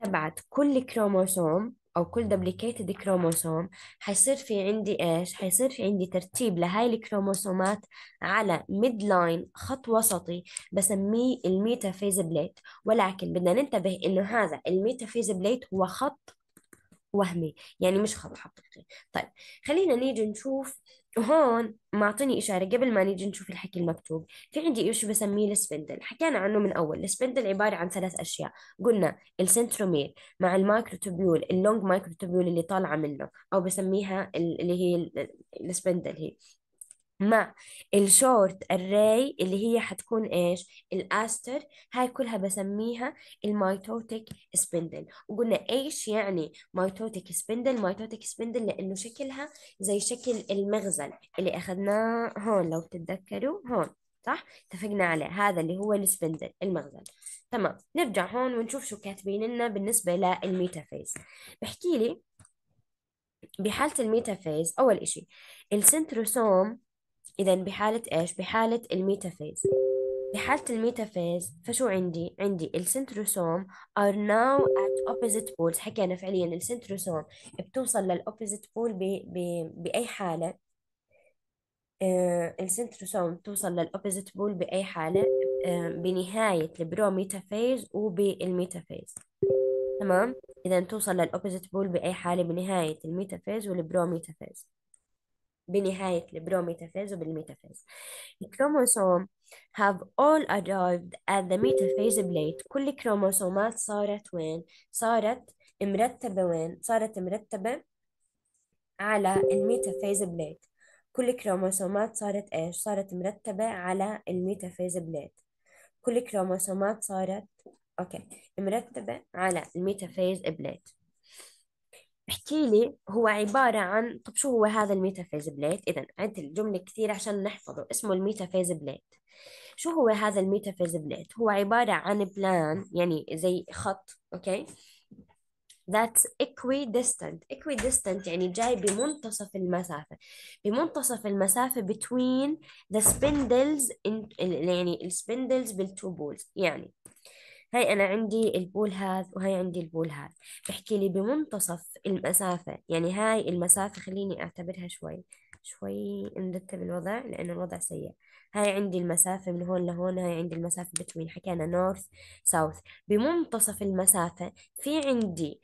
تبعت كل كروموسوم أو كل دبليكيتد كروموسوم حيصير في عندي إيش؟ حيصير في عندي ترتيب لهاي الكروموسومات على ميد لاين خط وسطي بسميه الميتافيز بليت ولكن بدنا ننتبه إنه هذا الميتافيز بليت هو خط وهمي يعني مش خط حقيقي طيب خلينا نيجي نشوف هون معطيني إشارة قبل ما نيجي نشوف الحكي المكتوب في عندي إيش بسميه السبندل حكينا عنه من أول السبندل عبارة عن ثلاث أشياء قلنا السنترومير مع المايكروتوبيول اللونج مايكروتوبيول اللي طالعة منه أو بسميها اللي هي السبندل هي مع الشورت الراي اللي هي حتكون ايش الاستر هاي كلها بسميها الميتوتيك سبندل وقلنا ايش يعني ميتوتيك سبندل ميتوتيك سبندل لانه شكلها زي شكل المغزل اللي اخذناه هون لو تتذكروا هون صح اتفقنا عليه هذا اللي هو السبندل المغزل تمام نرجع هون ونشوف شو كاتبين لنا بالنسبه للميتافيز بحكي لي بحالة الميتافيز أول شيء السنتروسوم إذا بحالة إيش؟ بحالة الميتافيز بحالة الميتافيز فشو عندي؟ عندي السنتروسوم are now at opposite poles حكينا فعليا السنتروسوم بتوصل للأوبوزيت بول بأي حالة آه، السنتروسوم بتوصل للأوبوزيت بول بأي حالة بنهاية بنهاية البروميتافيز وبالميتافيز تمام؟ إذا توصل للأوبوزيت بول بأي حالة بنهاية الميتافيز والبروميتافيز بنهاية البروميتافيز وبالميتافيز. الكروموسوم have all arrived at the metaphase plate. كل الكروموسومات صارت وين؟ صارت مرتبة وين؟ صارت مرتبة على الميتافيز بليت. كل الكروموسومات صارت ايش؟ صارت مرتبة على الميتافيز بليت. كل الكروموسومات صارت اوكي مرتبة على الميتافيز بليت. احكي لي هو عبارة عن طب شو هو هذا الميتافيز بليت إذا عد الجملة كثير عشان نحفظه اسمه الميتافيز بليت شو هو هذا الميتافيز بليت هو عبارة عن بلان يعني زي خط أوكي that's equidistant equidistant يعني جاي بمنتصف المسافة بمنتصف المسافة between the spindles in, يعني spindles بالتو بولز يعني هاي أنا عندي البول هذا وهي عندي البول هذا بحكي لي بمنتصف المسافة يعني هاي المسافة خليني أعتبرها شوي شوي نرتب الوضع لأن الوضع سيء هاي عندي المسافة من هون لهون هاي عندي المسافة بتوين حكينا نورث ساوث بمنتصف المسافة في عندي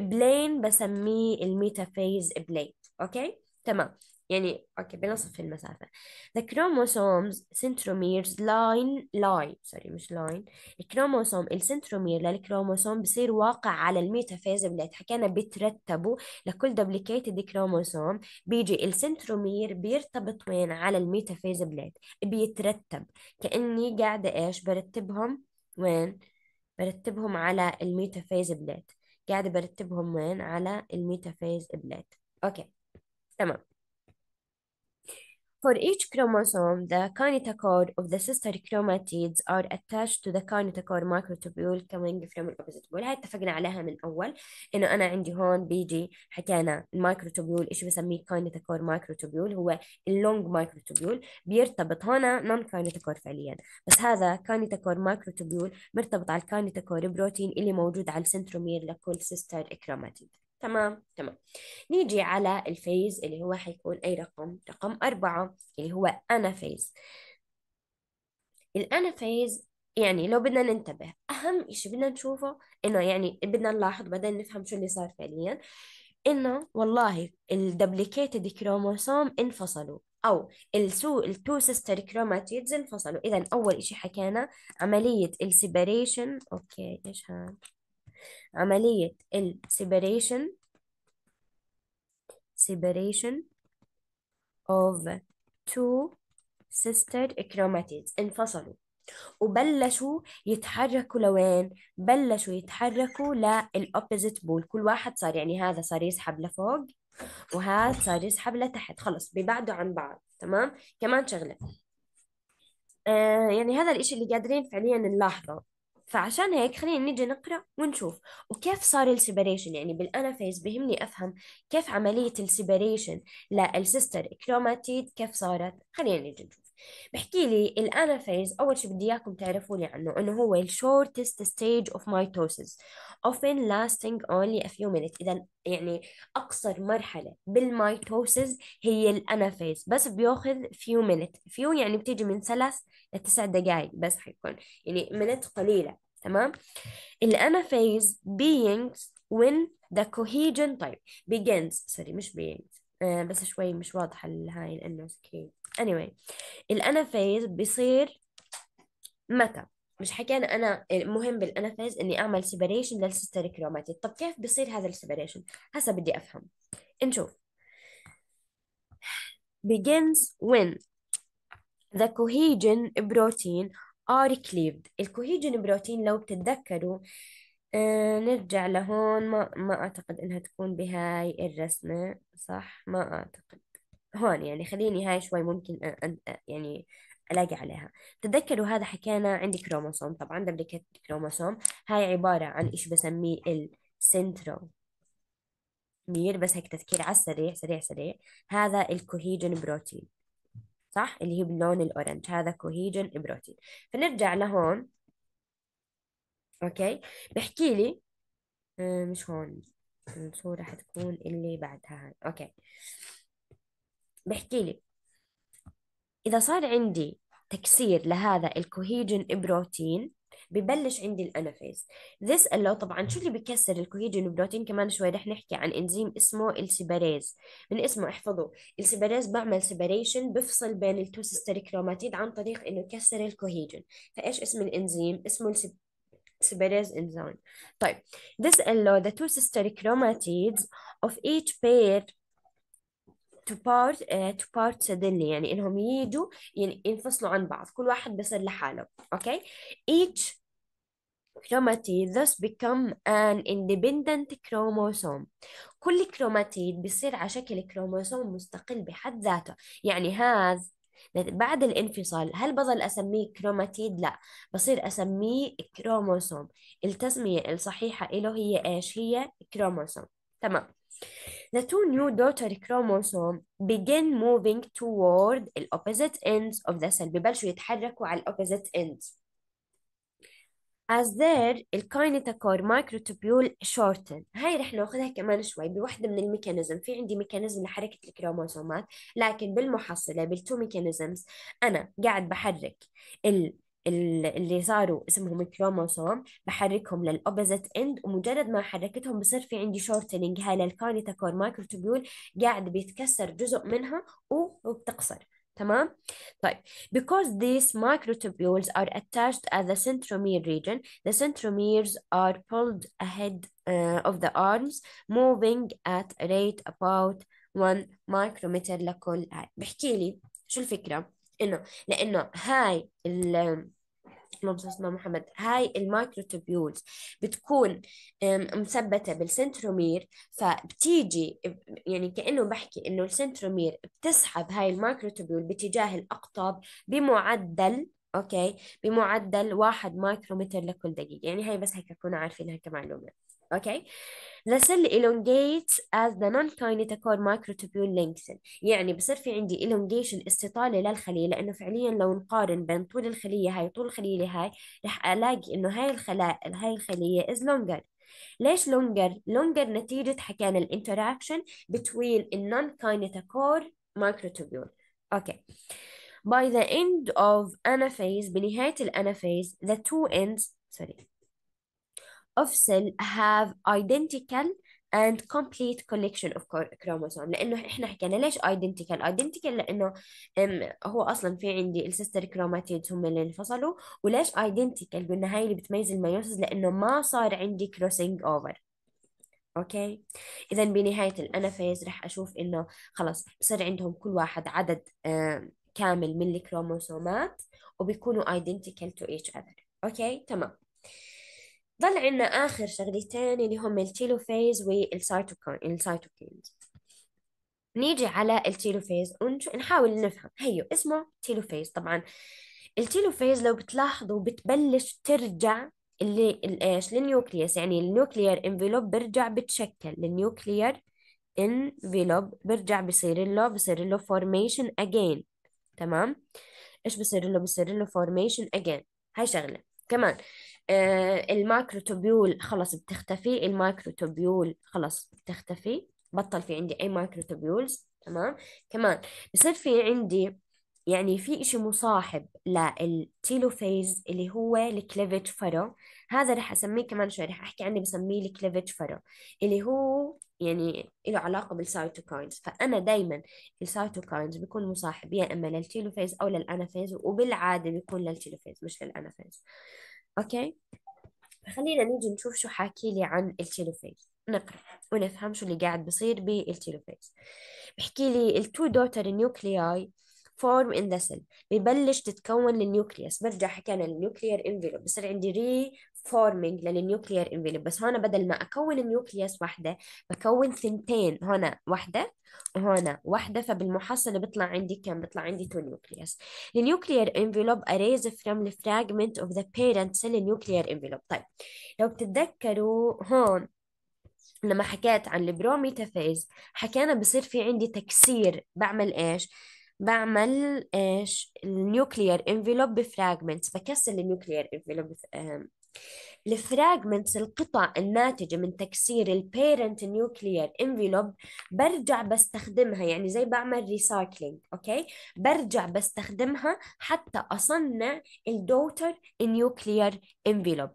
بلين بسميه الميتافيز بلين أوكي تمام يعني اوكي بنصف المسافة the chromosomes centromeres line line سوري مش line الكروموسوم السنترومير للكروموسوم بصير واقع على الميتافيز اللي حكينا بيترتبوا لكل دوبليكيتد كروموسوم بيجي السنترومير بيرتبط وين على الميتافيز بليت بيترتب كأني قاعدة ايش برتبهم وين برتبهم على الميتافيز بليت قاعدة برتبهم وين على الميتافيز بليت اوكي تمام For each chromosome, the kinetochore of the sister chromatids are attached to the kinetochore microtubule coming from the opposite pole. هاي اتفقنا عليها من أول إنه أنا عندي هون بيجي حكينا الميكروتوبيول إيش بسميه kinetochore microtubule هو اللونج مايكروتوبيول بيرتبط هنا non kinetochore فعليا بس هذا kinetochore microtubule مرتبط على الكاينتوكور بروتين اللي موجود على السنترومير لكل sister كروماتيد. تمام تمام نيجي على الفيز اللي هو حيكون أي رقم رقم أربعة اللي هو أنافيز فيز يعني لو بدنا ننتبه أهم إشي بدنا نشوفه إنه يعني بدنا نلاحظ بعدين نفهم شو اللي صار فعليا إنه والله الدبليكيتد كروموسوم انفصلوا أو السو التو سيستر كروماتيدز انفصلوا إذا أول إشي حكينا عملية السيبريشن أوكي إيش هاد عملية ال separation of two sister chromatids انفصلوا وبلشوا يتحركوا لوين بلشوا يتحركوا للأوبزيت بول كل واحد صار يعني هذا صار يسحب لفوق وهذا صار يسحب لتحت خلص ببعدوا عن بعض تمام كمان شغلة آه يعني هذا الإشي اللي قادرين فعليا نلاحظه فعشان هيك خلينا نيجي نقرا ونشوف وكيف صار السيبريشن يعني بالانافيز بهمني افهم كيف عمليه السيبريشن للسيستر كروماتيد كيف صارت خلينا نيجي نشوف بحكي لي الانافيز اول شيء بدي اياكم تعرفوا لي عنه انه هو الشورتست ستيج اوف مايتوسيس often lasting only a few minutes اذا يعني اقصر مرحله بالمايتوسيس هي الانافيز بس بياخذ few minutes few يعني بتيجي من ثلاث لتسع دقائق بس حيكون يعني منت قليله تمام الاناphase بينجز وين ذا كوهيجن طيب بيجنز سوري مش بينجز آه بس شوي مش واضحة هاي لأنه اوكي anyway الاناphase بيصير متى مش حكينا انا المهم بالانافيز اني اعمل سيبريشن للسيستر كروماتيد طب كيف بصير هذا السيبريشن هسا بدي افهم نشوف begins when the cohesion protein ار كليفد الكوهيجن بروتين لو بتتذكروا آه نرجع لهون ما ما اعتقد انها تكون بهاي الرسمة صح ما اعتقد هون يعني خليني هاي شوي ممكن يعني الاقي عليها تتذكروا هذا حكينا عندي كروموسوم طبعا دبليكيت كروموسوم هاي عبارة عن ايش بسميه السنترو مير بس هيك تذكير على السريع سريع سريع هذا الكوهيجن بروتين صح اللي هي باللون الأورنج هذا كوهيجن بروتين فنرجع لهون أوكي بحكي لي آه، مش هون الصورة حتكون اللي بعدها هاي أوكي بحكي لي إذا صار عندي تكسير لهذا الكوهيجن بروتين ببلش عندي الانافيز ذس اللو طبعا شو اللي بكسر الكوهيجن بروتين كمان شوي رح نحكي عن انزيم اسمه السيباريز من اسمه احفظوا السيباريز بعمل سيباريشن بفصل بين التو سيستر كروماتيد عن طريق انه يكسر الكوهيجين فايش اسم الانزيم اسمه السيباريز Separase طيب this allow the two sister كروماتيدز of each pair to part uh, to part suddenly يعني انهم يجوا يعني ينفصلوا عن بعض كل واحد بصير لحاله اوكي okay? each كروماتيد thus become an independent chromosome كل كروماتيد بيصير على شكل كروموسوم مستقل بحد ذاته يعني هذا بعد الانفصال هل بظل أسميه كروماتيد؟ لا بصير أسميه كروموسوم التسمية الصحيحة له هي إيش؟ هي كروموسوم تمام The two new daughter chromosomes begin moving toward the opposite ends of the cell ببلشوا يتحركوا على opposite ends as their مايكرو مايكروتوبيول شورتن هاي رح ناخذها كمان شوي بوحدة من الميكانيزم في عندي ميكانيزم لحركة الكروموسومات لكن بالمحصلة بالتو ميكانيزمز أنا قاعد بحرك ال اللي صاروا اسمهم الكروموسوم بحركهم للأوبزيت اند ومجرد ما حركتهم بصير في عندي شورتنينج هاي للكارنيتاكور مايكروتوبيول قاعد بيتكسر جزء منها وبتقصر تمام طيب because these microtubules are attached at the centromere region the centromeres are pulled ahead uh, of the arms moving at a rate about 1 micrometer لكل هاي بحكي لي شو الفكرة إنه لأنه هاي اللهم صل محمد هاي المايكروتوبيولز بتكون مثبته بالسنترومير فبتيجي يعني كانه بحكي انه السنترومير بتسحب هاي المايكروتوبيول باتجاه الاقطاب بمعدل اوكي بمعدل واحد مايكرومتر لكل دقيقه يعني هاي بس هيك اكون عارفينها كمعلومه اوكي the cell elongates as the non-kinetochore microtubule lengthen يعني بصير في عندي elongation استطالة للخلية لأنه فعليا لو نقارن بين طول الخلية هاي وطول الخلية هاي رح ألاقي إنه هاي الخلايا هاي الخلية is longer ليش longer؟ longer نتيجة حكينا الانتراكشن between a non-kinetochore microtubule أوكي by the end of anaphase بنهاية الأنافيز the two ends sorry of cell have identical and complete collection of chromosome لانه احنا حكينا ليش identical identical لانه هو اصلا في عندي السيستر كروماتيدز هم اللي انفصلوا وليش identical قلنا هاي اللي بتميز الميوسز لانه ما صار عندي crossing over اوكي اذا بنهايه الانافيز رح اشوف انه خلص بصير عندهم كل واحد عدد كامل من الكروموسومات وبيكونوا identical to each other اوكي تمام ضل عنا آخر شغلتين اللي هم التيلوفيز والسيتوكينز نيجي على التيلوفيز ونحاول نفهم هيو اسمه تيلوفيز طبعا التيلوفيز لو بتلاحظوا بتبلش ترجع اللي الايش للنيوكليس يعني النيوكليير انفلوب برجع بتشكل النيوكليير انفلوب برجع بصير له بصير له فورميشن اجين تمام ايش بصير له بصير له فورميشن اجين هاي شغله كمان آه، المايكروتوبيول خلص بتختفي المايكروتوبيول خلص بتختفي بطل في عندي أي مايكروتوبيولز تمام كمان بصير في عندي يعني في إشي مصاحب للتيلوفيز اللي هو الكليفج فرو هذا رح أسميه كمان شوي رح أحكي عنه بسميه الكليفج فرو اللي هو يعني له علاقة بالسايتوكاينز فأنا دايما السايتوكاينز بيكون مصاحب يا إما للتيلوفيز أو للأنافيز وبالعادة بيكون للتيلوفيز مش للأنافيز أوكي خلينا نيجي نشوف شو حاكي لي عن التيلوفيز نقرأ ونفهم شو اللي قاعد بصير بالتيلوفيز بحكي لي التو دوتر نيوكلياي فورم ان ذا سيل ببلش تتكون النيوكليوس برجع حكينا النيوكليير انفلوب بصير عندي ري فورمينج للنيوكليير انفلوب بس هون بدل ما اكون نيوكليوس وحده بكون ثنتين هنا وحده وهنا وحده فبالمحصله بيطلع عندي كم بيطلع عندي تو نيوكليوس النيوكليير انفلوب اريز فروم الفراجمنت اوف ذا بيرنت سيل cell انفلوب طيب لو بتتذكروا هون لما حكيت عن البروميتافيز حكينا بصير في عندي تكسير بعمل ايش بعمل ايش النيوكليير انفلوب بفراجمنتس بكسر النيوكليير انفلوب الفراجمنتس القطع الناتجة من تكسير الـ parent nuclear envelope برجع بستخدمها يعني زي بعمل recycling اوكي برجع بستخدمها حتى أصنع الـ daughter nuclear envelope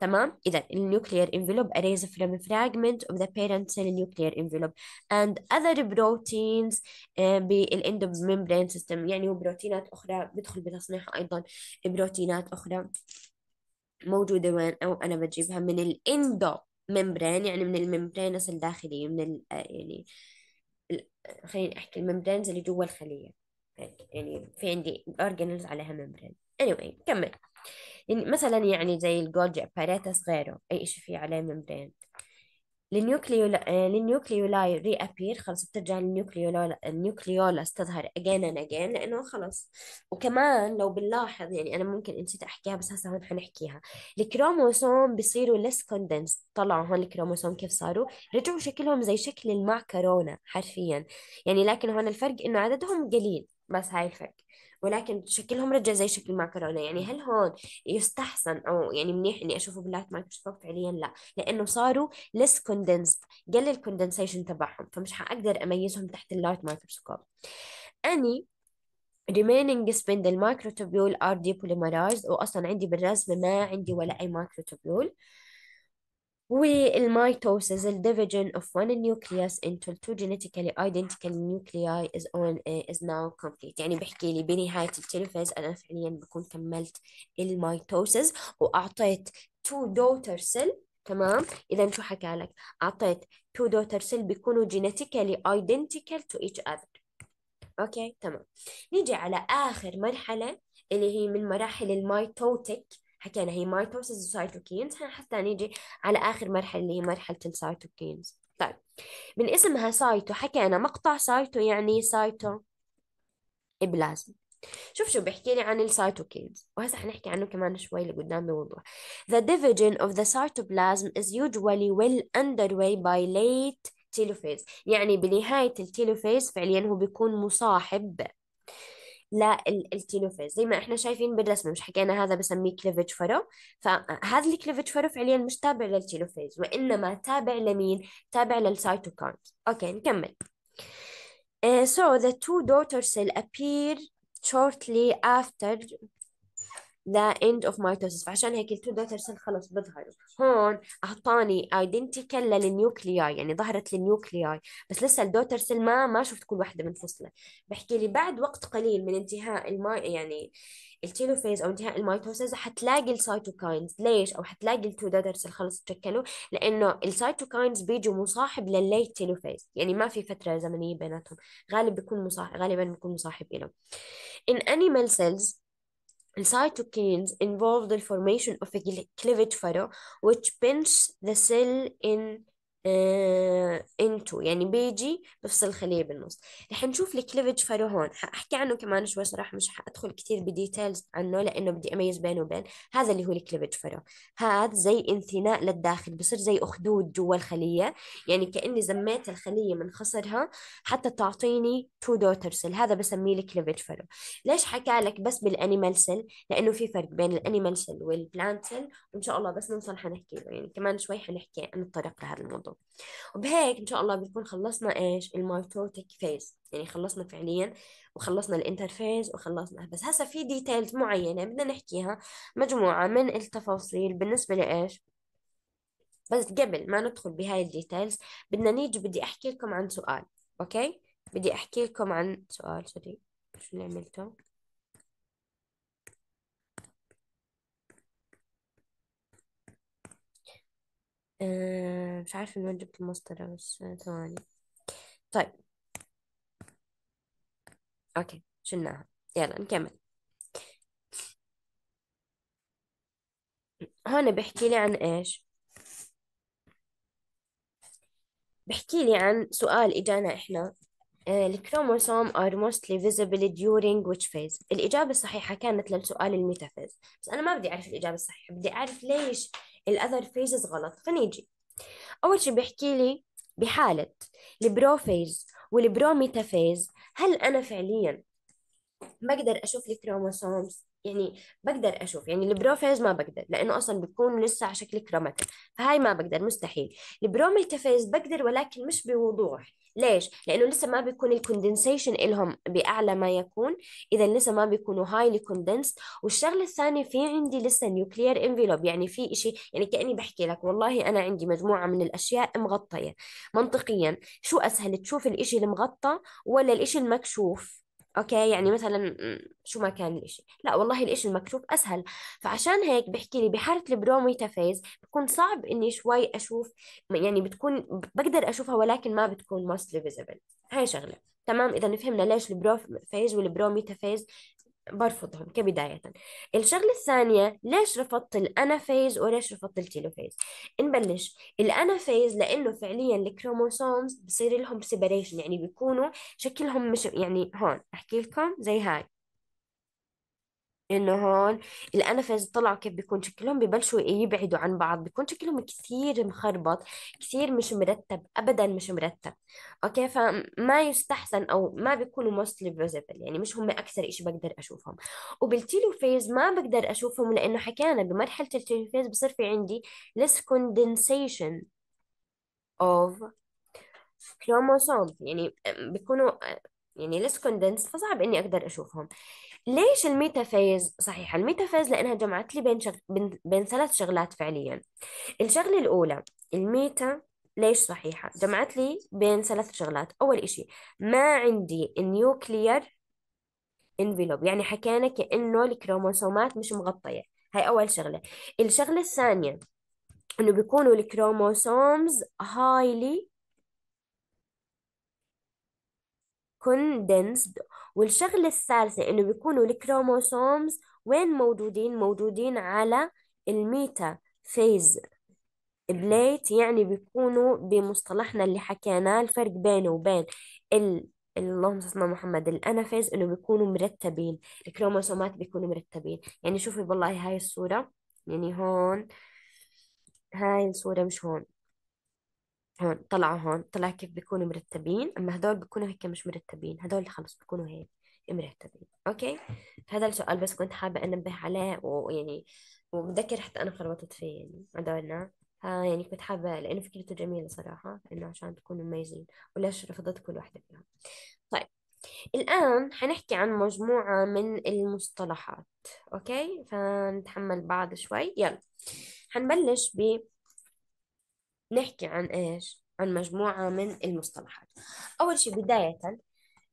تمام إذا الـ nuclear envelope arrays from a fragment of the parent cell nuclear envelope and other proteins بالـ uh, membrane system يعني وبروتينات أخرى بدخل بتصنيعها أيضا بروتينات أخرى موجودة وين أو أنا بجيبها من الإندو ممبرين يعني من الممبرينس الداخلية من ال آه، يعني آه، خليني أحكي الممبرينز اللي جوا الخلية يعني في عندي أورجانلز عليها ممبرين anyway كمل يعني مثلا يعني زي الجولجي أباريتس غيره أي إشي فيه عليه ممبرين النيوكليولاي آه، ري ابير خلص بترجع النيوكليولا تظهر اجين اند اجين لانه خلص وكمان لو بنلاحظ يعني انا ممكن نسيت احكيها بس هسه هون حنحكيها الكروموسوم بصيروا ليس كوندنس طلعوا هون الكروموسوم كيف صاروا رجعوا شكلهم زي شكل المعكرونه حرفيا يعني لكن هون الفرق انه عددهم قليل بس هاي الفرق ولكن شكلهم رجع زي شكل المعكرونه يعني هل هون يستحسن او يعني منيح اني اشوفه باللايت مايكروسكوب فعليا لا لانه صاروا less كوندنسد قل الكوندنسيشن تبعهم فمش حقدر اميزهم تحت اللايت مايكروسكوب اني remaining spindle microtubule are depolymerized واصلا عندي بالرسمه ما عندي ولا اي microtubule والميتوسيس الـ division of one nucleus into two genetically identical nuclei is on eh, is now complete يعني بحكي لي بنهاية التلفاز أنا فعليا بكون كملت الميتوسيس وأعطيت two daughter cell تمام إذا شو حكى لك أعطيت two daughter cell بيكونوا genetically identical to each other أوكي تمام نيجي على آخر مرحلة اللي هي من مراحل الميتوتك حكينا هي مايتوسيس وسايتوكينز حتى نيجي على آخر مرحلة اللي هي مرحلة السايتوكينز طيب من اسمها سايتو حكينا مقطع سايتو يعني سايتو بلازم شوف شو بيحكي لي عن السيتوكينز وهسه حنحكي عنه كمان شوي لقدام بوضوح The division of the cytoplasm is usually well underway by late telophase يعني بنهاية التيلوفيز فعليا هو بيكون مصاحب للكيلوفيز زي ما احنا شايفين بالرسمه مش حكينا هذا بسميه كليفج فرو فهذا الكليفج فرو فعليا مش تابع للكيلوفيز وانما تابع لمين تابع للسيتوكاينز اوكي نكمل uh, so the two daughter cell appear shortly after the end of mitosis فعشان هيك التو سيل خلص بيظهروا هون اعطاني identical للنيوكلياي يعني ظهرت النيوكلياي بس لسه الدوتر سيل ما ما شفت كل وحده منفصلة بحكي لي بعد وقت قليل من انتهاء الما يعني التيلوفيز او انتهاء الميتوسيس حتلاقي السيتوكاينز ليش او حتلاقي التو سيل خلص تشكلوا لانه السيتوكاينز بيجوا مصاحب للليت تيلوفيز يعني ما في فتره زمنيه بيناتهم غالب بيكون مصاحب غالبا بيكون مصاحب له in animal cells cytokines involve the formation of a cleavage furrow, which pinches the cell in آه، انتو يعني بيجي بفصل الخلية بالنص رح نشوف الكليفج فرو هون حأحكي عنه كمان شوي صراحة مش حأدخل كتير بديتيلز عنه لأنه بدي أميز بينه وبين هذا اللي هو الكليفج فرو هذا زي انثناء للداخل بصير زي أخدود جوا الخلية يعني كأني زميت الخلية من خصرها حتى تعطيني تو دوتر سيل هذا بسميه الكليفج فرو ليش حكى لك بس بالأنيمال سيل لأنه في فرق بين الأنيمال سيل والبلانت سيل وإن شاء الله بس نوصل حنحكي له يعني كمان شوي حنحكي عن الطريق لهذا الموضوع وبهيك إن شاء الله بنكون خلصنا إيش المايتوتيك فيز يعني خلصنا فعليا وخلصنا الانترفيز وخلصنا بس هسا في ديتيلز معينة بدنا نحكيها مجموعة من التفاصيل بالنسبة لإيش بس قبل ما ندخل بهاي الديتيلز بدنا نيجي بدي أحكي لكم عن سؤال أوكي بدي أحكي لكم عن سؤال سوري شو اللي عملته آه، مش عارفة إن أنا جبت المسطرة بس ثواني طيب أوكي شلناها يلا نكمل هون بحكي لي عن إيش بحكي لي عن سؤال إجانا إحنا آه، الكروموسوم are mostly visible during which phase الإجابة الصحيحة كانت للسؤال الميتافيز بس أنا ما بدي أعرف الإجابة الصحيحة بدي أعرف ليش الاذر فيزز غلط فنيجي اول شيء بيحكي لي بحاله البروفيز والبروميتافيز هل انا فعليا بقدر اشوف الكروموسومز يعني بقدر اشوف يعني البروفيز ما بقدر لانه اصلا بتكون لسه على شكل كروماتين فهاي ما بقدر مستحيل البروميتافيز بقدر ولكن مش بوضوح ليش؟ لانه لسه ما بيكون الكوندنسيشن لهم باعلى ما يكون اذا لسه ما بيكونوا هايلي كوندنس والشغله الثانيه في عندي لسه نيوكليير انفلوب يعني في شيء يعني كاني بحكي لك والله انا عندي مجموعه من الاشياء مغطيه منطقيا شو اسهل تشوف الشيء المغطى ولا الشيء المكشوف اوكي يعني مثلا شو ما كان الاشي لا والله الاشي المكشوف اسهل فعشان هيك بحكي لي بحالة البروميتافيز بكون صعب اني شوي اشوف يعني بتكون بقدر اشوفها ولكن ما بتكون mostly visible هاي شغلة تمام اذا فهمنا ليش البروفيز والبروميتافيز برفضهم كبداية الشغلة الثانية ليش رفضت الأنافيز وليش رفضت التيلوفيز نبلش الأنافيز لأنه فعليا الكروموسومز بصير لهم سيبريشن يعني بيكونوا شكلهم مش يعني هون أحكي لكم زي هاي انه هون الانفس طلعوا كيف بيكون شكلهم ببلشوا إيه، يبعدوا عن بعض بيكون شكلهم كثير مخربط كثير مش مرتب ابدا مش مرتب اوكي فما يستحسن او ما بيكونوا موستلي فيزبل يعني مش هم اكثر شيء بقدر اشوفهم وبالتيلو فيز ما بقدر اشوفهم لانه حكينا بمرحله التيلو فيز بصير في عندي less condensation of كروموسوم يعني بيكونوا يعني less condensed فصعب اني اقدر اشوفهم ليش الميتافيز صحيح الميتافيز لأنها جمعت لي بين شغ... بين, بين ثلاث شغلات فعليا الشغلة الأولى الميتا ليش صحيحة جمعت لي بين ثلاث شغلات أول إشي ما عندي نيوكليير انفلوب يعني حكينا كأنه الكروموسومات مش مغطية هاي أول شغلة الشغلة الثانية إنه بيكونوا الكروموسومز هايلي كوندنسد والشغلة الثالثة إنه بيكونوا الكروموسومز وين موجودين موجودين على الميتا فيز بليت يعني بيكونوا بمصطلحنا اللي حكيناه الفرق بينه وبين ال اللهم صل على محمد الانافيز انه بيكونوا مرتبين الكروموسومات بيكونوا مرتبين يعني شوفي بالله هاي الصورة يعني هون هاي الصورة مش هون هون طلعوا هون طلع كيف بيكونوا مرتبين أما هدول بيكونوا هيك مش مرتبين هدول خلص بيكونوا هيك مرتبين أوكي هذا السؤال بس كنت حابة أنبه عليه ويعني وبتذكر حتى أنا خربطت فيه يعني هدولنا ها يعني كنت حابة لأنه فكرته جميلة صراحة إنه عشان تكونوا مميزين وليش رفضت كل واحدة فيها طيب الآن حنحكي عن مجموعة من المصطلحات أوكي فنتحمل بعض شوي يلا حنبلش ب نحكي عن إيش؟ عن مجموعة من المصطلحات أول شيء بداية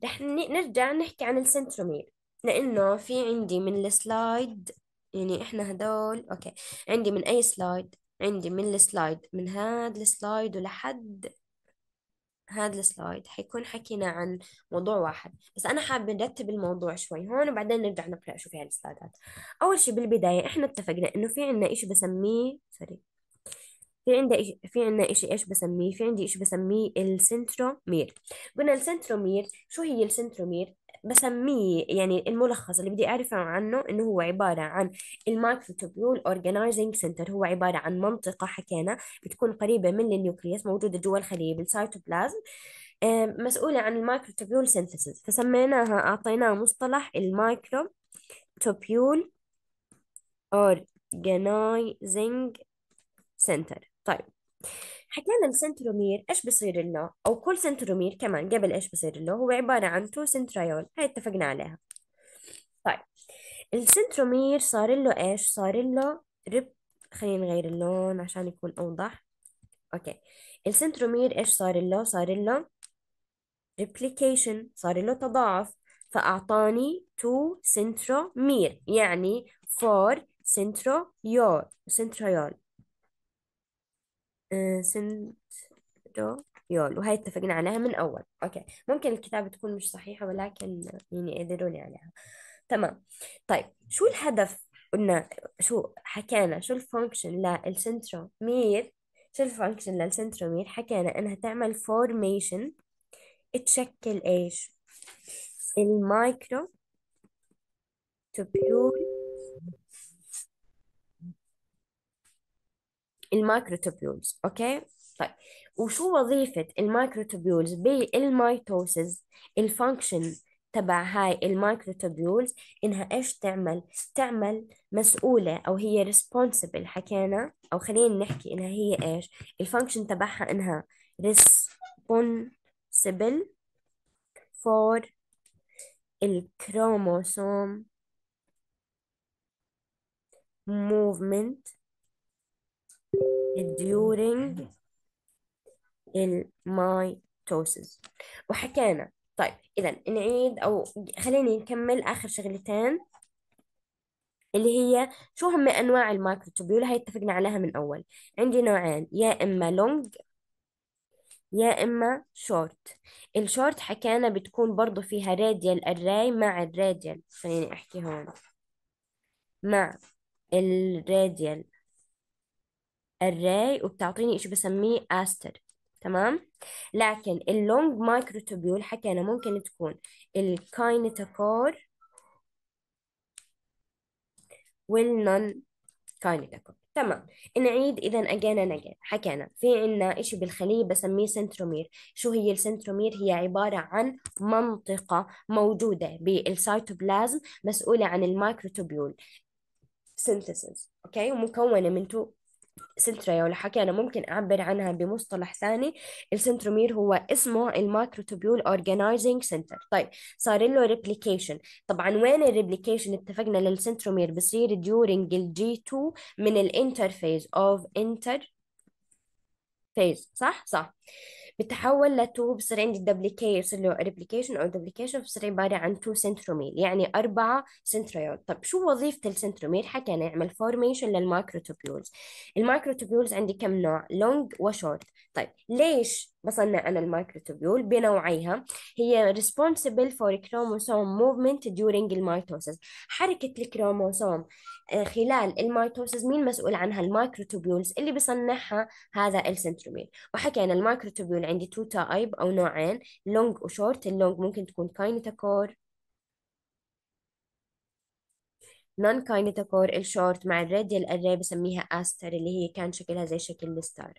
رح نرجع نحكي عن السنترومير لأنه في عندي من السلايد يعني إحنا هدول أوكي عندي من أي سلايد عندي من السلايد من هاد السلايد ولحد هذا السلايد حيكون حكينا عن موضوع واحد بس أنا حابة نرتب الموضوع شوي هون وبعدين نرجع نقرأ شو في هالسلايدات أول شيء بالبداية إحنا اتفقنا إنه في عنا إشي بسميه سوري في عندنا إش... في عندنا شيء إيش بسميه في عندي شيء بسميه السنترومير قلنا السنترومير شو هي السنترومير بسميه يعني الملخص اللي بدي أعرفه عنه إنه هو عبارة عن المايكروتوبيول أورجانيزنج سنتر هو عبارة عن منطقة حكينا بتكون قريبة من النيوكليوس موجودة جوا الخلية بالسيتوبلازم مسؤولة عن المايكروتوبيول سينثيسيس فسميناها أعطيناها مصطلح المايكروتوبيول أورجانيزنج سنتر طيب حكينا السنترومير ايش بصير له او كل سنترومير كمان قبل ايش بصير له هو عباره عن تو سنتريول هاي اتفقنا عليها طيب السنترومير صار له ايش صار له رب خلينا نغير اللون عشان يكون اوضح اوكي السنترومير ايش صار له صار له ريبليكيشن صار له تضاعف فاعطاني تو سنترومير يعني فور يور سنتريول آه، سند دو يول وهي اتفقنا عليها من أول أوكي ممكن الكتابة تكون مش صحيحة ولكن يعني اعذروني عليها تمام طيب شو الهدف قلنا شو حكينا شو الفانكشن للسنترومير شو الفانكشن للسنترومير حكينا انها تعمل فورميشن تشكل ايش المايكرو تبيول المايكروتوبيولز اوكي طيب وشو وظيفة المايكروتوبيولز بالميتوسز الفانكشن تبع هاي المايكروتوبيولز انها ايش تعمل تعمل مسؤولة او هي responsible حكينا او خلينا نحكي انها هي ايش الفانكشن تبعها انها responsible for الكروموسوم movement during الميتوسز وحكينا طيب إذا نعيد أو خليني نكمل آخر شغلتين اللي هي شو هم أنواع المايكروتوبيول هي اتفقنا عليها من أول عندي نوعين يا إما لونج يا إما شورت الشورت حكينا بتكون برضه فيها راديال الراي مع الراديال خليني أحكي هون مع الراديال الراي وبتعطيني إشي بسميه أستر تمام لكن اللونج مايكروتوبيول حكينا ممكن تكون الكاينتاكور والنون كاينتاكور تمام نعيد اذا أجينا اجين حكينا في عنا إشي بالخليه بسميه سنترومير شو هي السنترومير هي عباره عن منطقه موجوده بالسيتوبلازم مسؤوله عن المايكروتوبيول سينثيسيس اوكي ومكونه من تو سنتريا ولا حكي أنا ممكن أعبر عنها بمصطلح ثاني السنترومير هو اسمه الماكروتوبيول أورجانايزنج سنتر طيب صار له ريبليكيشن طبعا وين الريبليكيشن اتفقنا للسنترومير بصير during الجي 2 من الانترفيز of inter فيز صح صح بتحول لتو بصير عندي كي يصير له ريبليكيشن او دبليكيشن بصير عباره عن تو سنترومير يعني اربعه سنترويد طب شو وظيفه السنترومير حكينا نعمل فورميشن للمايكروتوبيولز المايكروتوبيولز عندي كم نوع لونج وشورت طيب ليش بصنع أنا المايكروتوبيول بنوعيها هي ريسبونسبل فور كروموسوم موفمنت ديورينج الميتوسيس حركة الكروموسوم آه، خلال الميتوسيس مين مسؤول عنها المايكروتوبيولز اللي بصنعها هذا السنترومير وحكينا المايكروتوبيول عندي تو تايب أو نوعين لونج وشورت اللونج ممكن تكون كاينيتاكور نون كاينيتاكور الشورت مع الراديال الري بسميها أستر اللي هي كان شكلها زي شكل الستار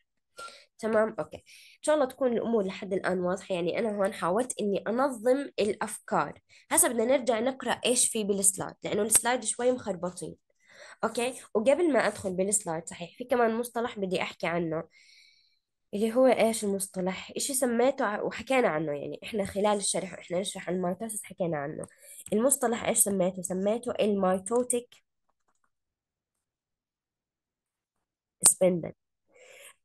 تمام اوكي ان شاء الله تكون الامور لحد الان واضحه يعني انا هون حاولت اني انظم الافكار هسه بدنا نرجع نقرا ايش في بالسلايد لانه السلايد شوي مخربطين اوكي وقبل ما ادخل بالسلايد صحيح في كمان مصطلح بدي احكي عنه اللي هو ايش المصطلح اشي سميته وحكينا عنه يعني احنا خلال الشرح واحنا نشرح عن المايتوسس حكينا عنه المصطلح ايش سميته سميته الميتوتيك سبندل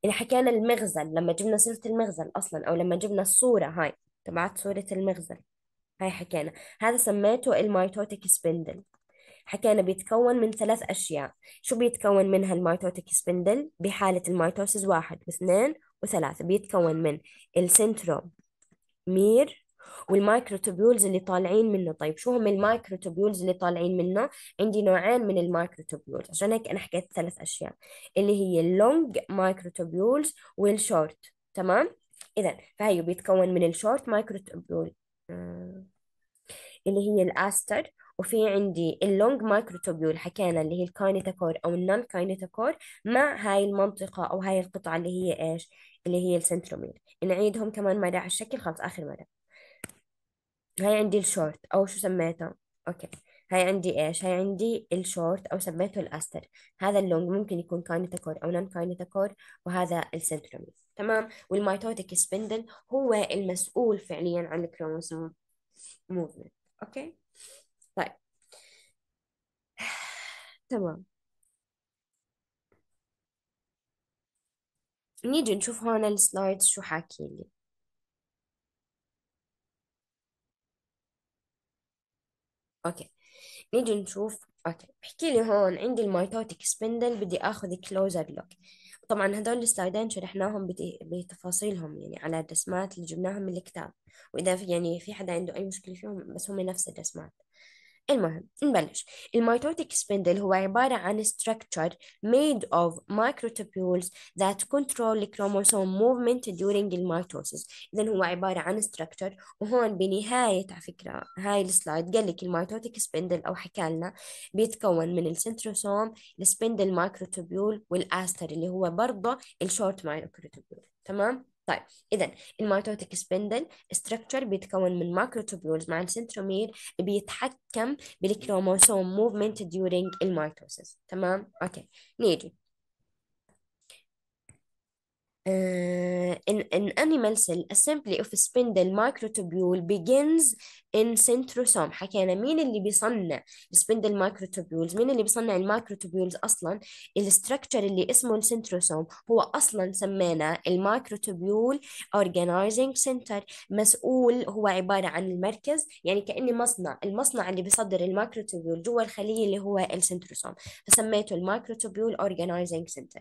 يعني حكينا المغزل لما جبنا صورة المغزل أصلا أو لما جبنا الصورة هاي تبعت صورة المغزل هاي حكينا هذا سميته الميتوتيك سبندل حكينا بيتكون من ثلاث أشياء شو بيتكون منها الميتوتيك سبندل بحالة الميتوسيس واحد واثنين وثلاثة بيتكون من السنترو مير والمايكروتوبيولز اللي طالعين منه طيب شو هم المايكروتوبيولز اللي طالعين منه عندي نوعين من المايكروتوبيولز عشان هيك انا حكيت ثلاث اشياء اللي هي اللونج مايكروتوبيولز والشورت تمام اذا فهي بيتكون من الشورت مايكروتوبيول اللي هي الاستر وفي عندي اللونج مايكروتوبيول حكينا اللي هي الكاينيتاكور او النون كاينيتاكور مع هاي المنطقه او هاي القطعه اللي هي ايش اللي هي السنترومير نعيدهم كمان مرة على الشكل خلص اخر مره هاي عندي الشورت أو شو سميته أوكي هاي عندي إيش هاي عندي الشورت أو سميته الأستر هذا اللونج ممكن يكون كاينيتاكور أو نون كاينيتاكور وهذا السنترمي تمام والميتوتيك سبندل هو المسؤول فعليا عن الكروموسوم موفمنت أوكي طيب تمام نيجي نشوف هون السلايد شو حاكي لي اوكي نيجي نشوف اوكي بحكي لي هون عندي الميتوتيك سبندل بدي اخذ كلوزر لوك طبعا هدول السلايدين شرحناهم بتفاصيلهم يعني على الرسمات اللي جبناهم من الكتاب واذا في يعني في حدا عنده اي مشكله فيهم بس هم نفس الرسمات المهم نبلش الميتوتيك سبندل هو عبارة عن structure made of microtubules that control chromosome movement during الميتوسيس إذا هو عبارة عن structure وهون بنهاية على فكرة هاي السلايد قال لك الميتوتيك سبندل أو حكى لنا بيتكون من السنتروسوم السبندل مايكروتوبيول والآستر اللي هو برضه الشورت مايكروتوبيول تمام طيب اذا الميتوتيك سبندل ستراكشر بيتكون من ماكروتوبيولز مع سنترومير بيتحكم بالكروموسوم موفمنت ديورينج الميتوسيس تمام اوكي نيجي Uh, in, an animal cell assembly of spindle microtubule begins ان سنتروسوم حكينا مين اللي بيصنع سبندل مايكروتوبيولز مين اللي بيصنع المايكروتوبيولز اصلا الاستراكشر اللي اسمه السنتروسوم هو اصلا سميناه المايكروتوبيول اورجانيزنج سنتر مسؤول هو عباره عن المركز يعني كاني مصنع المصنع اللي بيصدر المايكروتوبيول جوا الخليه اللي هو السنتروسوم فسميته المايكروتوبيول اورجانيزنج سنتر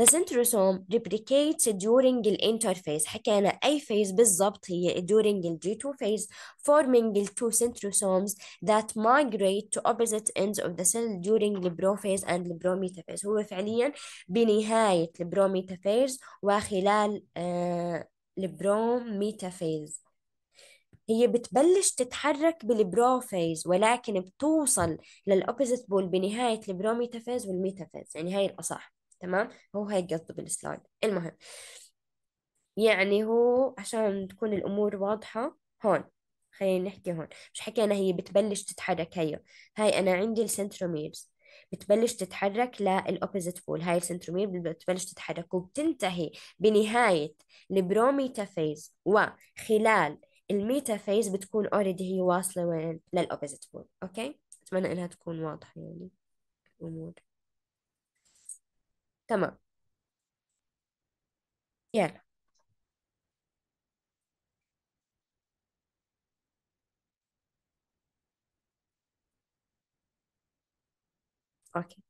ذا سنتروسوم ريبليكيتس during الانترفيس حكينا اي فيز بالضبط هي during الجي 2 فيز forming belonging to centrosomes that migrate to opposite ends of the cell during the prophase and the prometaphase. هو فعليا بنهاية البروميتافيز وخلال آه البروميتافيز هي بتبلش تتحرك بالبروفيز ولكن بتوصل للأوبزيت بول بنهاية البروميتافيز والميتافيز يعني هاي الأصح تمام هو هاي قصده بالسلايد المهم يعني هو عشان تكون الأمور واضحة هون خلينا نحكي هون مش حكينا هي بتبلش تتحرك هي هاي أنا عندي السنتروميرز بتبلش تتحرك للأوبوزيت بول هاي السنترومير بتبلش تتحرك وبتنتهي بنهاية البروميتافيز وخلال الميتافيز بتكون اوريدي هي واصلة وين للأوبوزيت بول أوكي أتمنى إنها تكون واضحة يعني الأمور تمام يلا اوكي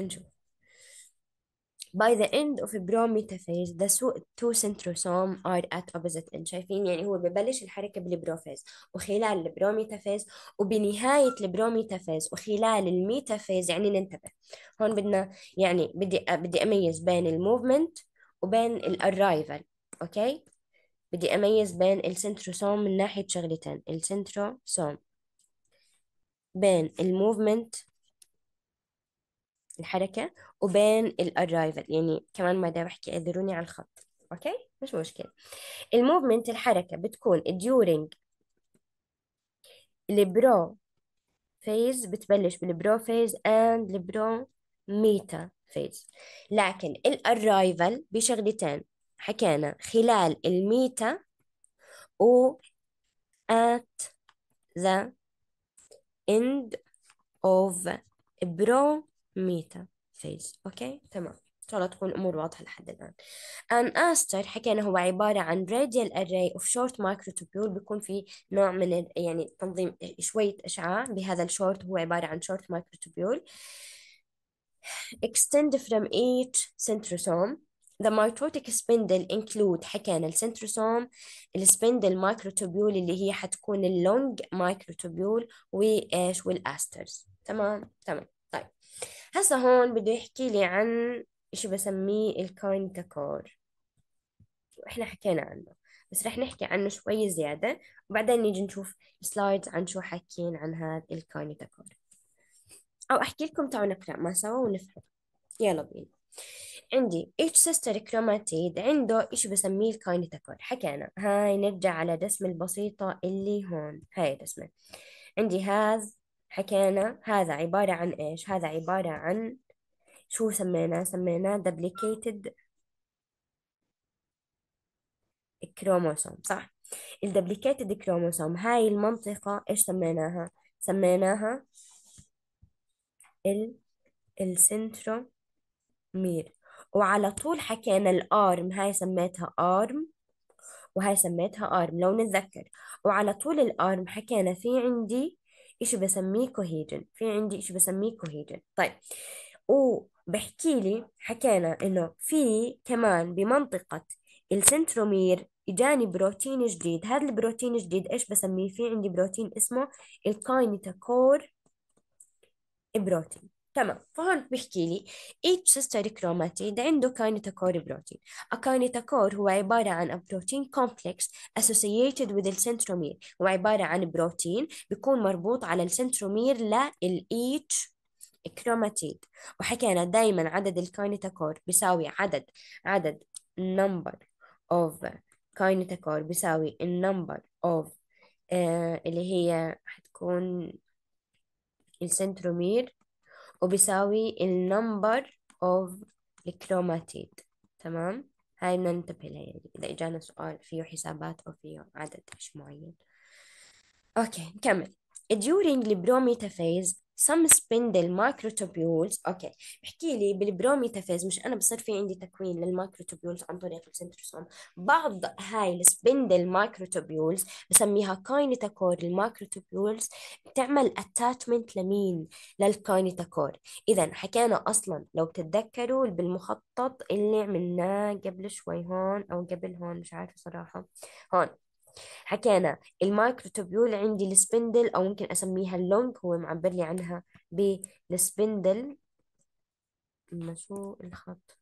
نشوف By the end of bromotephase, the two centrosomes are at opposite end شايفين يعني هو ببلش الحركة بالبروفيز وخلال البروميتافيز وبنهاية البروميتافيز وخلال الميتافيز يعني ننتبه. هون بدنا يعني بدي بدي أميز بين الموفمنت وبين الأرايفل، أوكي؟ بدي أميز بين السنتروسوم من ناحية شغلتين، السنتروسوم بين الموفمنت الحركة وبين الأرايفل يعني كمان ما دام أحكي اعذروني على الخط أوكي مش مشكلة الموفمنت الحركة بتكون during البرو فيز بتبلش بالبرو فيز and البرو ميتا فيز لكن الأرايفل بشغلتين حكينا خلال الميتا و at the end of برو ميتا فيز أوكي تمام إن شاء الله تكون الأمور واضحة لحد الآن أن آستر حكينا هو عبارة عن راديال اري اوف شورت مايكرو توبيول بيكون في نوع من يعني تنظيم شوية أشعاع بهذا الشورت هو عبارة عن شورت مايكرو توبيول. extend from each centrosome The mitotic spindle include حكينا السنتروسوم السبندل مايكروتوبيول اللي هي حتكون اللونج مايكروتوبيول وإيش والأسترز تمام تمام هسه هون بده يحكي لي عن إشي بسميه الكاين ديكور وإحنا حكينا عنه بس رح نحكي عنه شوي زيادة وبعدين نيجي نشوف سلايدز عن شو حاكين عن هذا الكاين ديكور أو أحكي لكم تعالوا نقرأ ما سوا ونفهم يلا بينا عندي each sister chromatid عنده إيش بسميه الكاينتاكور حكينا هاي نرجع على دسمة البسيطة اللي هون هاي دسمة عندي has حكينا هذا عبارة عن إيش هذا عبارة عن شو سميناه سميناه duplicated كروموسوم صح الدبليكيتد كروموسوم هاي المنطقة إيش سميناها سميناها ال السنترومير وعلى طول حكينا الارم هاي سميتها ارم وهاي سميتها ارم لو نتذكر وعلى طول الارم حكينا في عندي إشي بسميه كوهيجن في عندي إشي بسميه كوهيجن طيب وبحكي لي حكينا إنه في كمان بمنطقة السنترومير اجاني بروتين جديد هذا البروتين الجديد ايش بسميه في عندي بروتين اسمه الكاينيتاكور بروتين تمام فهون بيحكي لي each sister chromatid عنده كاينيتوكور بروتين a كاينيتوكور هو عبارة عن a protein complex associated with السنترومير هو عبارة عن بروتين بيكون مربوط على السنترومير لل each chromatid وحكينا دايما عدد الكاينيتوكور بيساوي عدد عدد number of كاينيتوكور بيساوي number of آه، اللي هي حتكون السنترومير وبيساوي النمبر of الكروماتيد تمام هاي بدنا ننتبه لها يعني إذا إجانا سؤال فيه حسابات أو فيه عدد مش معين أوكي نكمل during البروميتافيز some spindle microtubules اوكي بحكي لي بالبروميتافيز مش انا بصير في عندي تكوين للمايكروتوبيولز عن طريق السنتروسوم بعض هاي السبندل مايكروتوبيولز بسميها كاينيتاكور المايكروتوبيولز بتعمل اتاتشمنت لمين للكاينيتاكور اذا حكينا اصلا لو بتتذكروا بالمخطط اللي عملناه قبل شوي هون او قبل هون مش عارفه صراحه هون حكينا المايكروتوبيول عندي السبندل أو ممكن أسميها اللونج هو معبر لي عنها بالسبندل شو الخط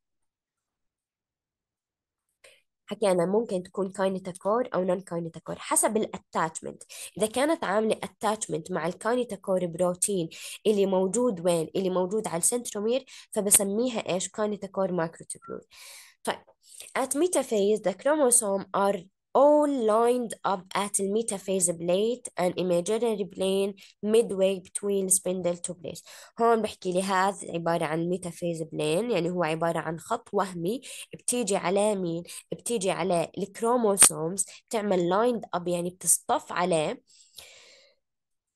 حكينا ممكن تكون كاينيتاكور او نون كاينيتاكور حسب الاتاتشمنت اذا كانت عامله اتاتشمنت مع الكاينيتاكور بروتين اللي موجود وين اللي موجود على السنترومير فبسميها ايش كاينيتاكور مايكروتوبيول طيب At metaphase, the chromosomes are all lined up at الميتافيز plate and imaginary plane midway between spindle to place هون بحكي لي هذا عبارة عن ميتافيز plane يعني هو عبارة عن خط وهمي بتيجي على مين؟ بتيجي على الكروموسومز بتعمل lined up يعني بتصطف عليه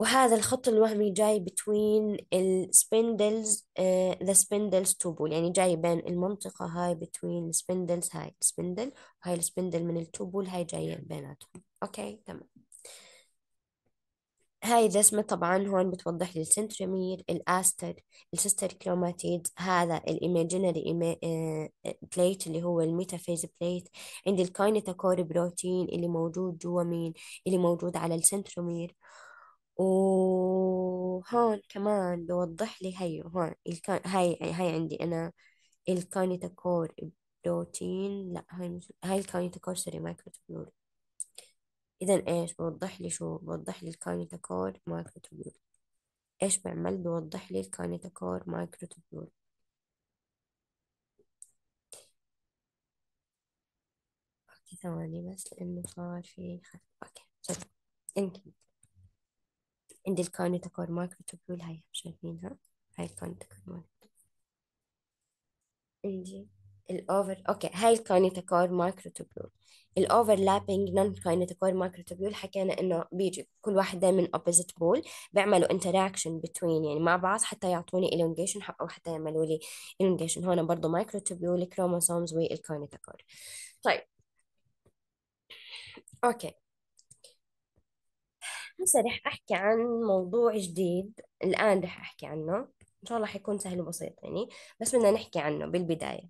وهذا الخط الوهمي جاي between السبندلز ذا سبندلز توبول يعني جاي بين المنطقة هاي between السبندلز هاي السبندل وهاي السبندل من التوبول هاي جاية بيناتهم أوكي تمام هاي الرسمة طبعا هون بتوضح لي السنترمير الأستر السيستر كروماتيد هذا الإيماجينري إيما... بليت اللي هو الميتافيز بليت عندي الكاينتاكور بروتين اللي موجود جوا مين اللي موجود على السنترومير وهون كمان بوضح لي هي هون الكان هاي هاي عندي أنا الكانيتاكور بروتين لا هاي مش هاي الكانيتاكور سوري مايكروتوبيول إذا إيش بوضح لي شو بوضح لي الكانيتاكور مايكروتوبيول إيش بعمل بوضح لي الكانيتاكور مايكروتوبيول أوكي ثواني بس لأنه صار في خطأ أوكي سوري انكمل عندي الكونتا كورماك وتبلول هاي شايفينها هاي الكونتا كورماك عندي الاوفر اوكي هاي الكاينيتاكور مايكروتوبيول الاوفرلابينج نون نعم، كاينيتاكور مايكروتوبيول حكينا انه بيجي كل واحده من اوبوزيت بول بيعملوا انتراكشن بتوين يعني مع بعض حتى يعطوني الونجيشن او حتى يعملوا لي الونجيشن هون برضه مايكروتوبيول كروموسومز والكاينيتاكور طيب اوكي هسه رح أحكي عن موضوع جديد الآن رح أحكي عنه إن شاء الله حيكون سهل وبسيط يعني بس بدنا نحكي عنه بالبداية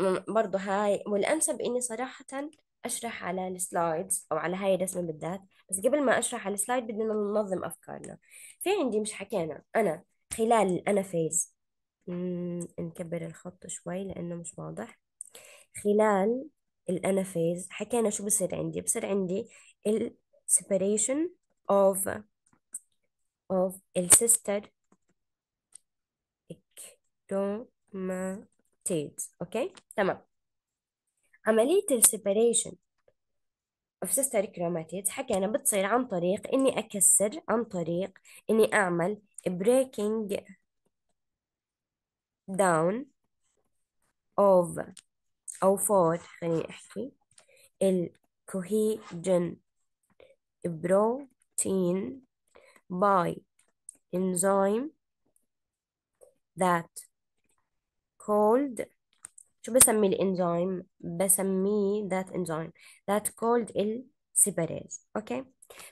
برضه برضو هاي والأنسب إني صراحة أشرح على السلايدز أو على هاي الرسمة بالذات بس قبل ما أشرح على السلايد بدنا ننظم أفكارنا في عندي مش حكينا أنا خلال انا فيز نكبر الخط شوي لأنه مش واضح خلال الأنا فيز حكينا شو بصير عندي بصير عندي السبريشن of of sister ectomated okay تمام عملية separation of sister chromatids حكينا بتصير عن طريق اني اكسر عن طريق اني اعمل breaking down of او for خليني احكي الكوهيجن cohesion protein by enzyme that called شو بسمي الانزيم بسميه that enzyme that called سيبريز اوكي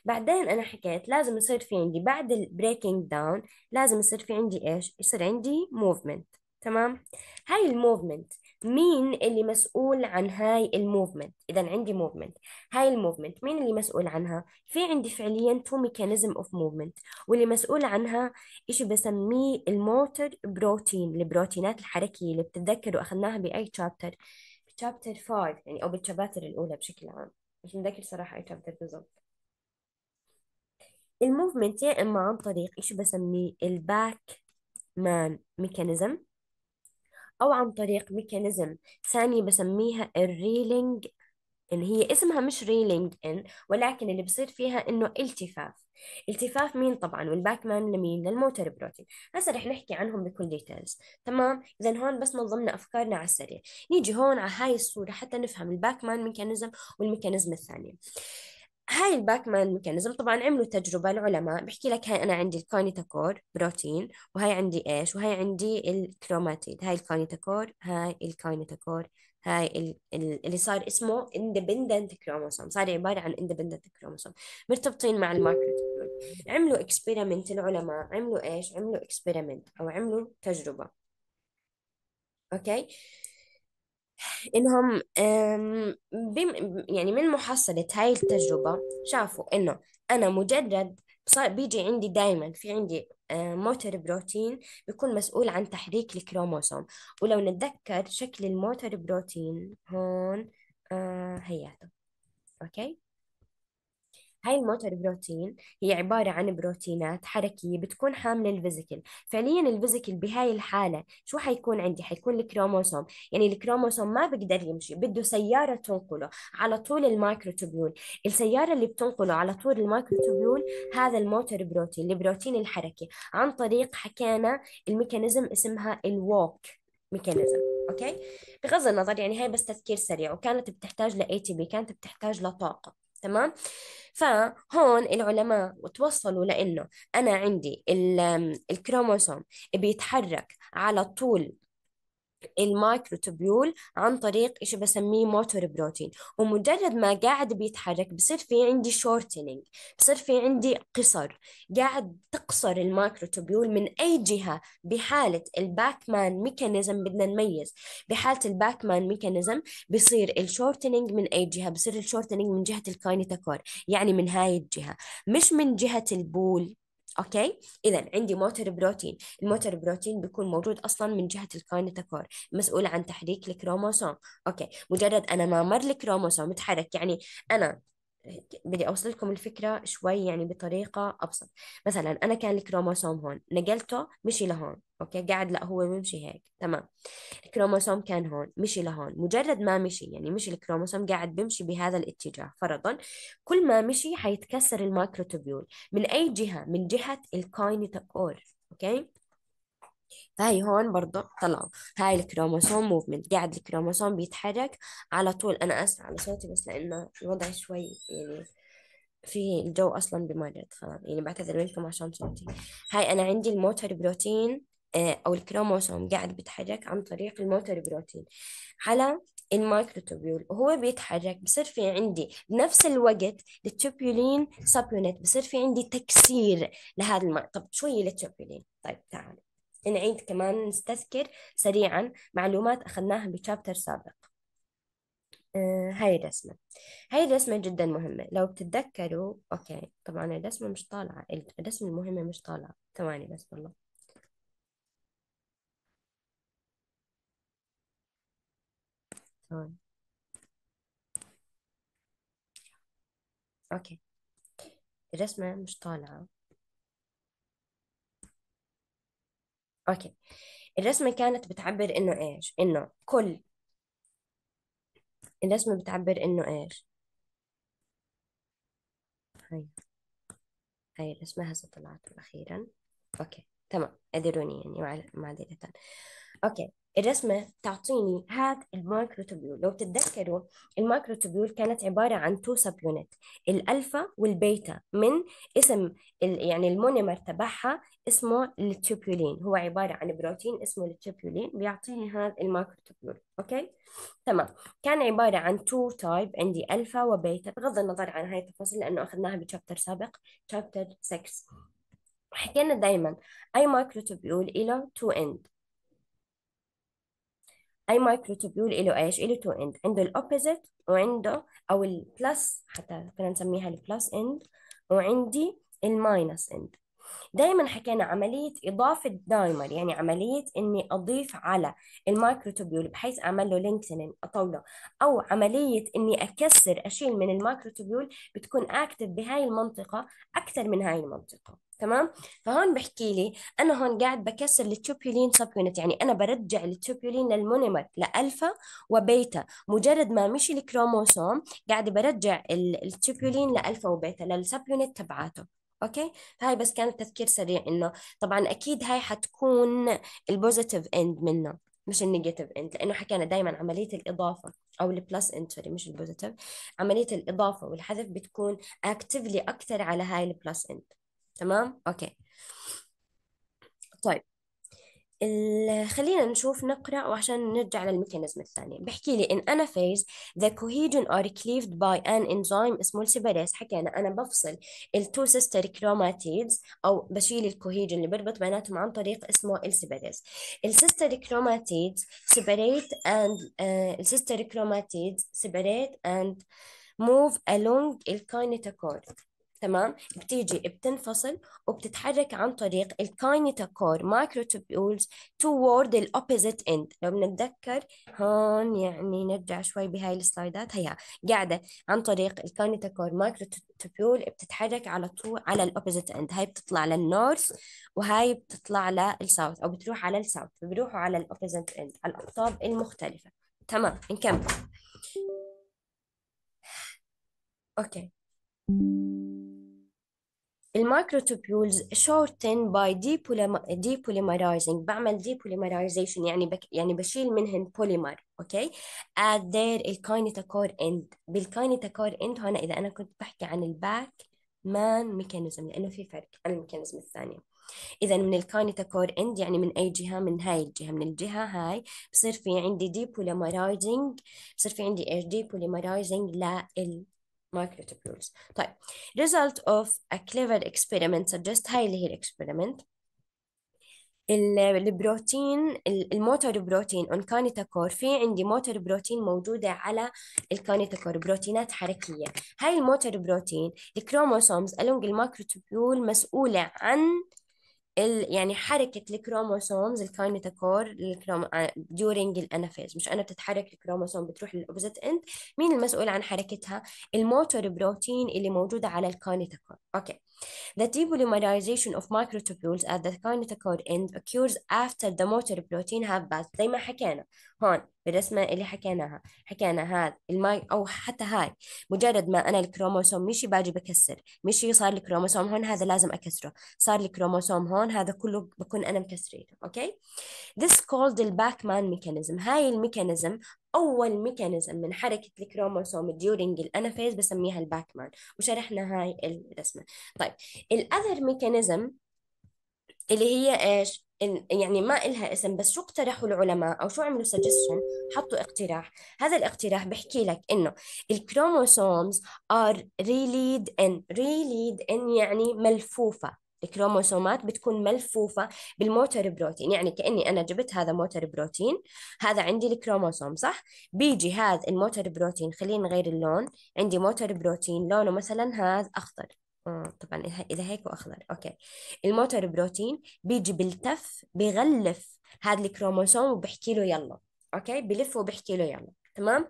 بعدين انا حكيت لازم يصير في عندي بعد البريكنج داون لازم يصير في عندي ايش يصير عندي موفمنت تمام هاي الموفمنت مين اللي مسؤول عن هاي الموفمنت اذا عندي موفمنت هاي الموفمنت مين اللي مسؤول عنها في عندي فعليا تو ميكانيزم اوف موفمنت واللي مسؤول عنها شيء بسميه الموتور بروتين البروتينات الحركيه اللي بتتذكروا اخذناها باي تشابتر تشابتر 5 يعني او بالتشابتر الاولى بشكل عام مش متذكر صراحه اي تشابتر بالضبط الموفمنت يا اما عن طريق شيء بسميه الباك مان ميكانيزم أو عن طريق ميكانيزم ثانية بسميها الريلينج إن هي اسمها مش ريلينج إن ولكن اللي بصير فيها إنه التفاف التفاف مين طبعا والباك مان لمين للموتور بروتين هسه رح نحكي عنهم بكل ديتيلز تمام اذا هون بس نظمنا افكارنا على السريع نيجي هون على هاي الصوره حتى نفهم الباك مان ميكانيزم والميكانيزم الثانيه هاي الباكمان ميكانيزم طبعا عملوا تجربة العلماء بحكي لك هاي أنا عندي الكونيتاكور بروتين وهاي عندي إيش وهاي عندي الكروماتيد هاي الكونيتاكور هاي الكونيتاكور هاي اللي صار اسمه اندبندنت كروموسوم صار عبارة عن اندبندنت كروموسوم مرتبطين مع المايكروتيبول عملوا اكسبيرمنت العلماء عملوا إيش عملوا اكسبيرمنت أو عملوا تجربة أوكي إنهم يعني من محصلة هاي التجربة شافوا إنه أنا مجرد صار بيجي عندي دايما في عندي موتر آه، بروتين بيكون مسؤول عن تحريك الكروموسوم ولو نتذكر شكل الموتر بروتين هون آه، هياته أوكي هاي الموتور بروتين هي عبارة عن بروتينات حركية بتكون حاملة الفيزيكل فعليا الفيزيكل بهاي الحالة شو حيكون عندي حيكون الكروموسوم يعني الكروموسوم ما بقدر يمشي بده سيارة تنقله على طول المايكروتوبيول السيارة اللي بتنقله على طول المايكروتوبيول هذا الموتور بروتين البروتين الحركي عن طريق حكينا الميكانيزم اسمها الووك ميكانيزم اوكي بغض النظر يعني هاي بس تذكير سريع وكانت بتحتاج ل بي كانت بتحتاج لطاقه تمام فهون العلماء توصلوا لانه انا عندي الكروموسوم بيتحرك على طول المايكروتوبيول عن طريق إيش بسميه موتور بروتين ومجرد ما قاعد بيتحرك بصير في عندي شورتنينج بصير في عندي قصر قاعد تقصر المايكروتوبيول من أي جهة بحالة الباكمان ميكانيزم بدنا نميز بحالة الباكمان ميكانيزم بصير الشورتنينج من أي جهة بصير الشورتنينج من جهة الكاينيتاكور يعني من هاي الجهة مش من جهة البول اوكي اذا عندي موتر بروتين الموتر بروتين بيكون موجود اصلا من جهه الكاينتاكور مسؤول عن تحريك الكروموسوم اوكي مجرد انا ما مر الكروموسوم يتحرك يعني انا بدي أوصل لكم الفكرة شوي يعني بطريقة أبسط مثلا أنا كان الكروموسوم هون نقلته مشي لهون أوكي قاعد لا هو بيمشي هيك تمام الكروموسوم كان هون مشي لهون مجرد ما مشي يعني مشي الكروموسوم قاعد بيمشي بهذا الاتجاه فرضا كل ما مشي حيتكسر الماكروتوبيول من أي جهة من جهة الكاينيتوكور أوكي فهي هون برضه طلعوا هاي الكروموسوم موفمنت قاعد الكروموسوم بيتحرك على طول أنا آسفة على صوتي بس لأنه الوضع شوي يعني في الجو أصلا بمرض خلاص يعني بعتذر منكم عشان صوتي هاي أنا عندي الموتور بروتين آه، أو الكروموسوم قاعد بيتحرك عن طريق الموتور بروتين على المايكروتوبيول وهو بيتحرك بصير في عندي بنفس الوقت التوبيولين سابيونت بصير في عندي تكسير لهذا الماء طب شو هي التوبيولين طيب تعالوا نعيد كمان نستذكر سريعا معلومات أخذناها بشابتر سابق آه، هاي الرسمة هاي الرسمة جدا مهمة لو بتتذكروا أوكي طبعا الرسمة مش طالعة الرسمة المهمة مش طالعة ثواني بس والله أوكي الرسمة مش طالعة اوكي الرسمة كانت بتعبر انه ايش انه كل الرسمة بتعبر انه ايش هاي هاي الرسمة هسه طلعت اخيرا اوكي تمام ادروني يعني معذرة اوكي الرسمة تعطيني هذا المايكروتوبيول لو بتتذكروا المايكروتوبيول كانت عبارة عن تو سب يونت الألفا والبيتا من اسم يعني المونيمر تبعها اسمه التوبيولين هو عبارة عن بروتين اسمه التوبيولين بيعطيني هذا المايكروتوبيول أوكي تمام كان عبارة عن تو تايب عندي ألفا وبيتا بغض النظر عن هاي التفاصيل لأنه أخذناها بشابتر سابق شابتر 6 حكينا دائما أي مايكروتوبيول له تو إند اي مايكروتوبيول له ايش له تو اند عنده الاوبوزيت وعنده او البلس حتى كنا نسميها البلس اند وعندي الماينس اند دايما حكينا عملية إضافة دايمر يعني عملية إني أضيف على المايكروتوبيول بحيث أعمل له لينكسنين أطوله أو عملية إني أكسر أشيل من المايكروتوبيول بتكون أكتف بهاي المنطقة أكثر من هاي المنطقة تمام فهون بحكي لي انا هون قاعد بكسر التوبيولين سب يونت يعني انا برجع التوبيولين للمونيمر لالفا وبيتا مجرد ما مشي الكروموسوم قاعد برجع التوبيولين لالفا وبيتا للسب يونت تبعاته اوكي هاي بس كانت تذكير سريع انه طبعا اكيد هاي حتكون البوزيتيف اند منه مش النيجاتيف اند لانه حكينا دائما عمليه الاضافه او البلس اند سوري مش البوزيتيف عمليه الاضافه والحذف بتكون اكتفلي اكثر على هاي البلس اند تمام اوكي طيب خلينا نشوف نقرأ وعشان نرجع للميكانيزم الثاني بحكي لي in anaphase the cohesion are cleaved by an enzyme اسمه السيبريز حكينا أنا بفصل التو sister كروماتيدز أو بشيل الكوهيجن اللي بربط بيناتهم عن طريق اسمه السيبريز السيستر كروماتيدز separate and آه، السيستر كروماتيدز separate and move along الكاينيتاكورد تمام بتيجي بتنفصل وبتتحرك عن طريق الكاينيتاكور مايكروتوبيولز toward الاوبوزيت اند لو بنتذكر هون يعني نرجع شوي بهاي السلايدات هيها قاعده عن طريق الكاينيتاكور مايكروتوبيول بتتحرك على طول على الاوبوزيت اند هاي بتطلع للنورث وهاي بتطلع للساوث او بتروح على الساوث بيروحوا على الاوبوزيت اند على الاقطاب المختلفه تمام نكمل اوكي المايكروتوبيولز shortened دي بوليمرايزنج بعمل بوليمرايزيشن يعني بك يعني بشيل منهن بوليمر اوكي اد their الكاينيتاكور اند بالكاينيتاكور اند هون اذا انا كنت بحكي عن الباك مان ميكانيزم لانه في فرق عن الميكانيزم الثانيه اذا من الكاينيتاكور اند يعني من اي جهه من هاي الجهه من الجهه هاي بصير في عندي ديبوليمرايزنج بصير في عندي ايش ديبوليمرايزنج لل microtubules طيب result of a clever experiment suggest هاي اللي هي الاكسبيرمنت البروتين الموتور بروتين اون كانيتاكور في عندي موتور بروتين موجودة على الكانيتاكور بروتينات حركية هاي الموتور بروتين الكروموسومز along الماكروتوبيول مسؤولة عن ال يعني حركة الكروموسومز الكاينيتوكور الكروم آه، during الانافيز مش أنا بتتحرك الكروموسوم بتروح للأوبزيت أنت مين المسؤول عن حركتها الموتور بروتين اللي موجودة على الكاينيتوكور أوكي The depolymerization of microtubules at the kinetochore end occurs after the motor protein have passed زي ما حكينا هون بالرسمة اللي حكيناها حكينا هذا الماي أو حتى هاي مجرد ما أنا الكروموسوم مشي باجي بكسر مشي صار الكروموسوم هون هذا لازم أكسره صار الكروموسوم هون هذا كله بكون أنا مكسرينه أوكي This called the backman mechanism هاي الميكانيزم أول ميكانيزم من حركة الكروموسوم ديورينج الأنافيز بسميها الباكمان وشرحنا هاي الرسمة طيب الأذر ميكانيزم اللي هي إيش يعني ما إلها اسم بس شو اقترحوا العلماء أو شو عملوا سجستشن حطوا اقتراح هذا الاقتراح بحكي لك إنه الكروموسومز ار ريليد ان ريليد ان يعني ملفوفة الكروموسومات بتكون ملفوفة بالموتر بروتين يعني كأني أنا جبت هذا موتر بروتين هذا عندي الكروموسوم صح بيجي هذا الموتر بروتين خلينا نغير اللون عندي موتر بروتين لونه مثلا هذا أخضر آه طبعا إذا هيك وأخضر أوكي الموتر بروتين بيجي بالتف بغلف هذا الكروموسوم وبحكي له يلا أوكي بلف وبحكي له يلا تمام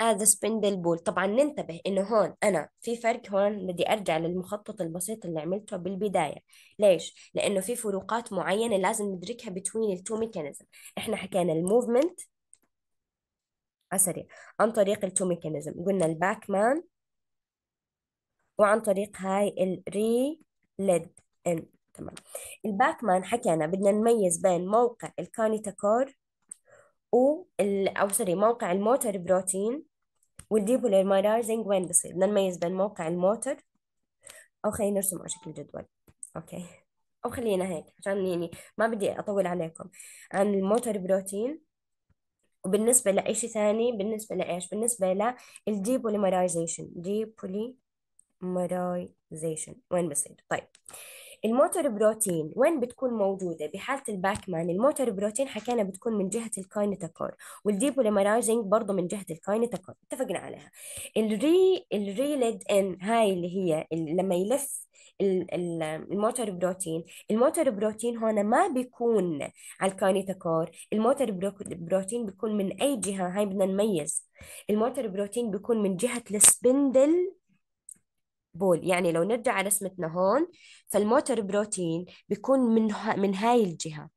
as آه، a spindle ball طبعا ننتبه انه هون انا في فرق هون بدي ارجع للمخطط البسيط اللي عملته بالبدايه ليش لانه في فروقات معينه لازم ندركها the التو ميكانيزم احنا حكينا الموفمنت على آه، عن طريق التو ميكانيزم قلنا الباك مان وعن طريق هاي الري ليد ان تمام الباك مان حكينا بدنا نميز بين موقع الكانيتاكور و او سوري موقع الموتر بروتين والديبوليمرايزنج وين بصير بدنا نميز بين موقع الموتر او خلينا نرسم على شكل جدول اوكي او خلينا هيك عشان يعني ما بدي اطول عليكم عن الموتر بروتين وبالنسبة لأي شيء ثاني بالنسبة لإيش؟ بالنسبة للديبوليمرايزيشن ديبوليمرايزيشن وين بصير؟ طيب الموتور بروتين وين بتكون موجودة بحالة الباكمان الموتور بروتين حكينا بتكون من جهة الكاينتاكور والديبوليمرايزنج برضه من جهة الكاينتاكور اتفقنا عليها الري الريلد ان هاي اللي هي اللي لما يلف الموتور بروتين الموتور بروتين هون ما بيكون على الكاينتاكور الموتور بروتين بيكون من اي جهه هاي بدنا نميز الموتور بروتين بيكون من جهه السبندل بول يعني لو نرجع على رسمتنا هون فالموتور بروتين بيكون من ها من هاي الجهة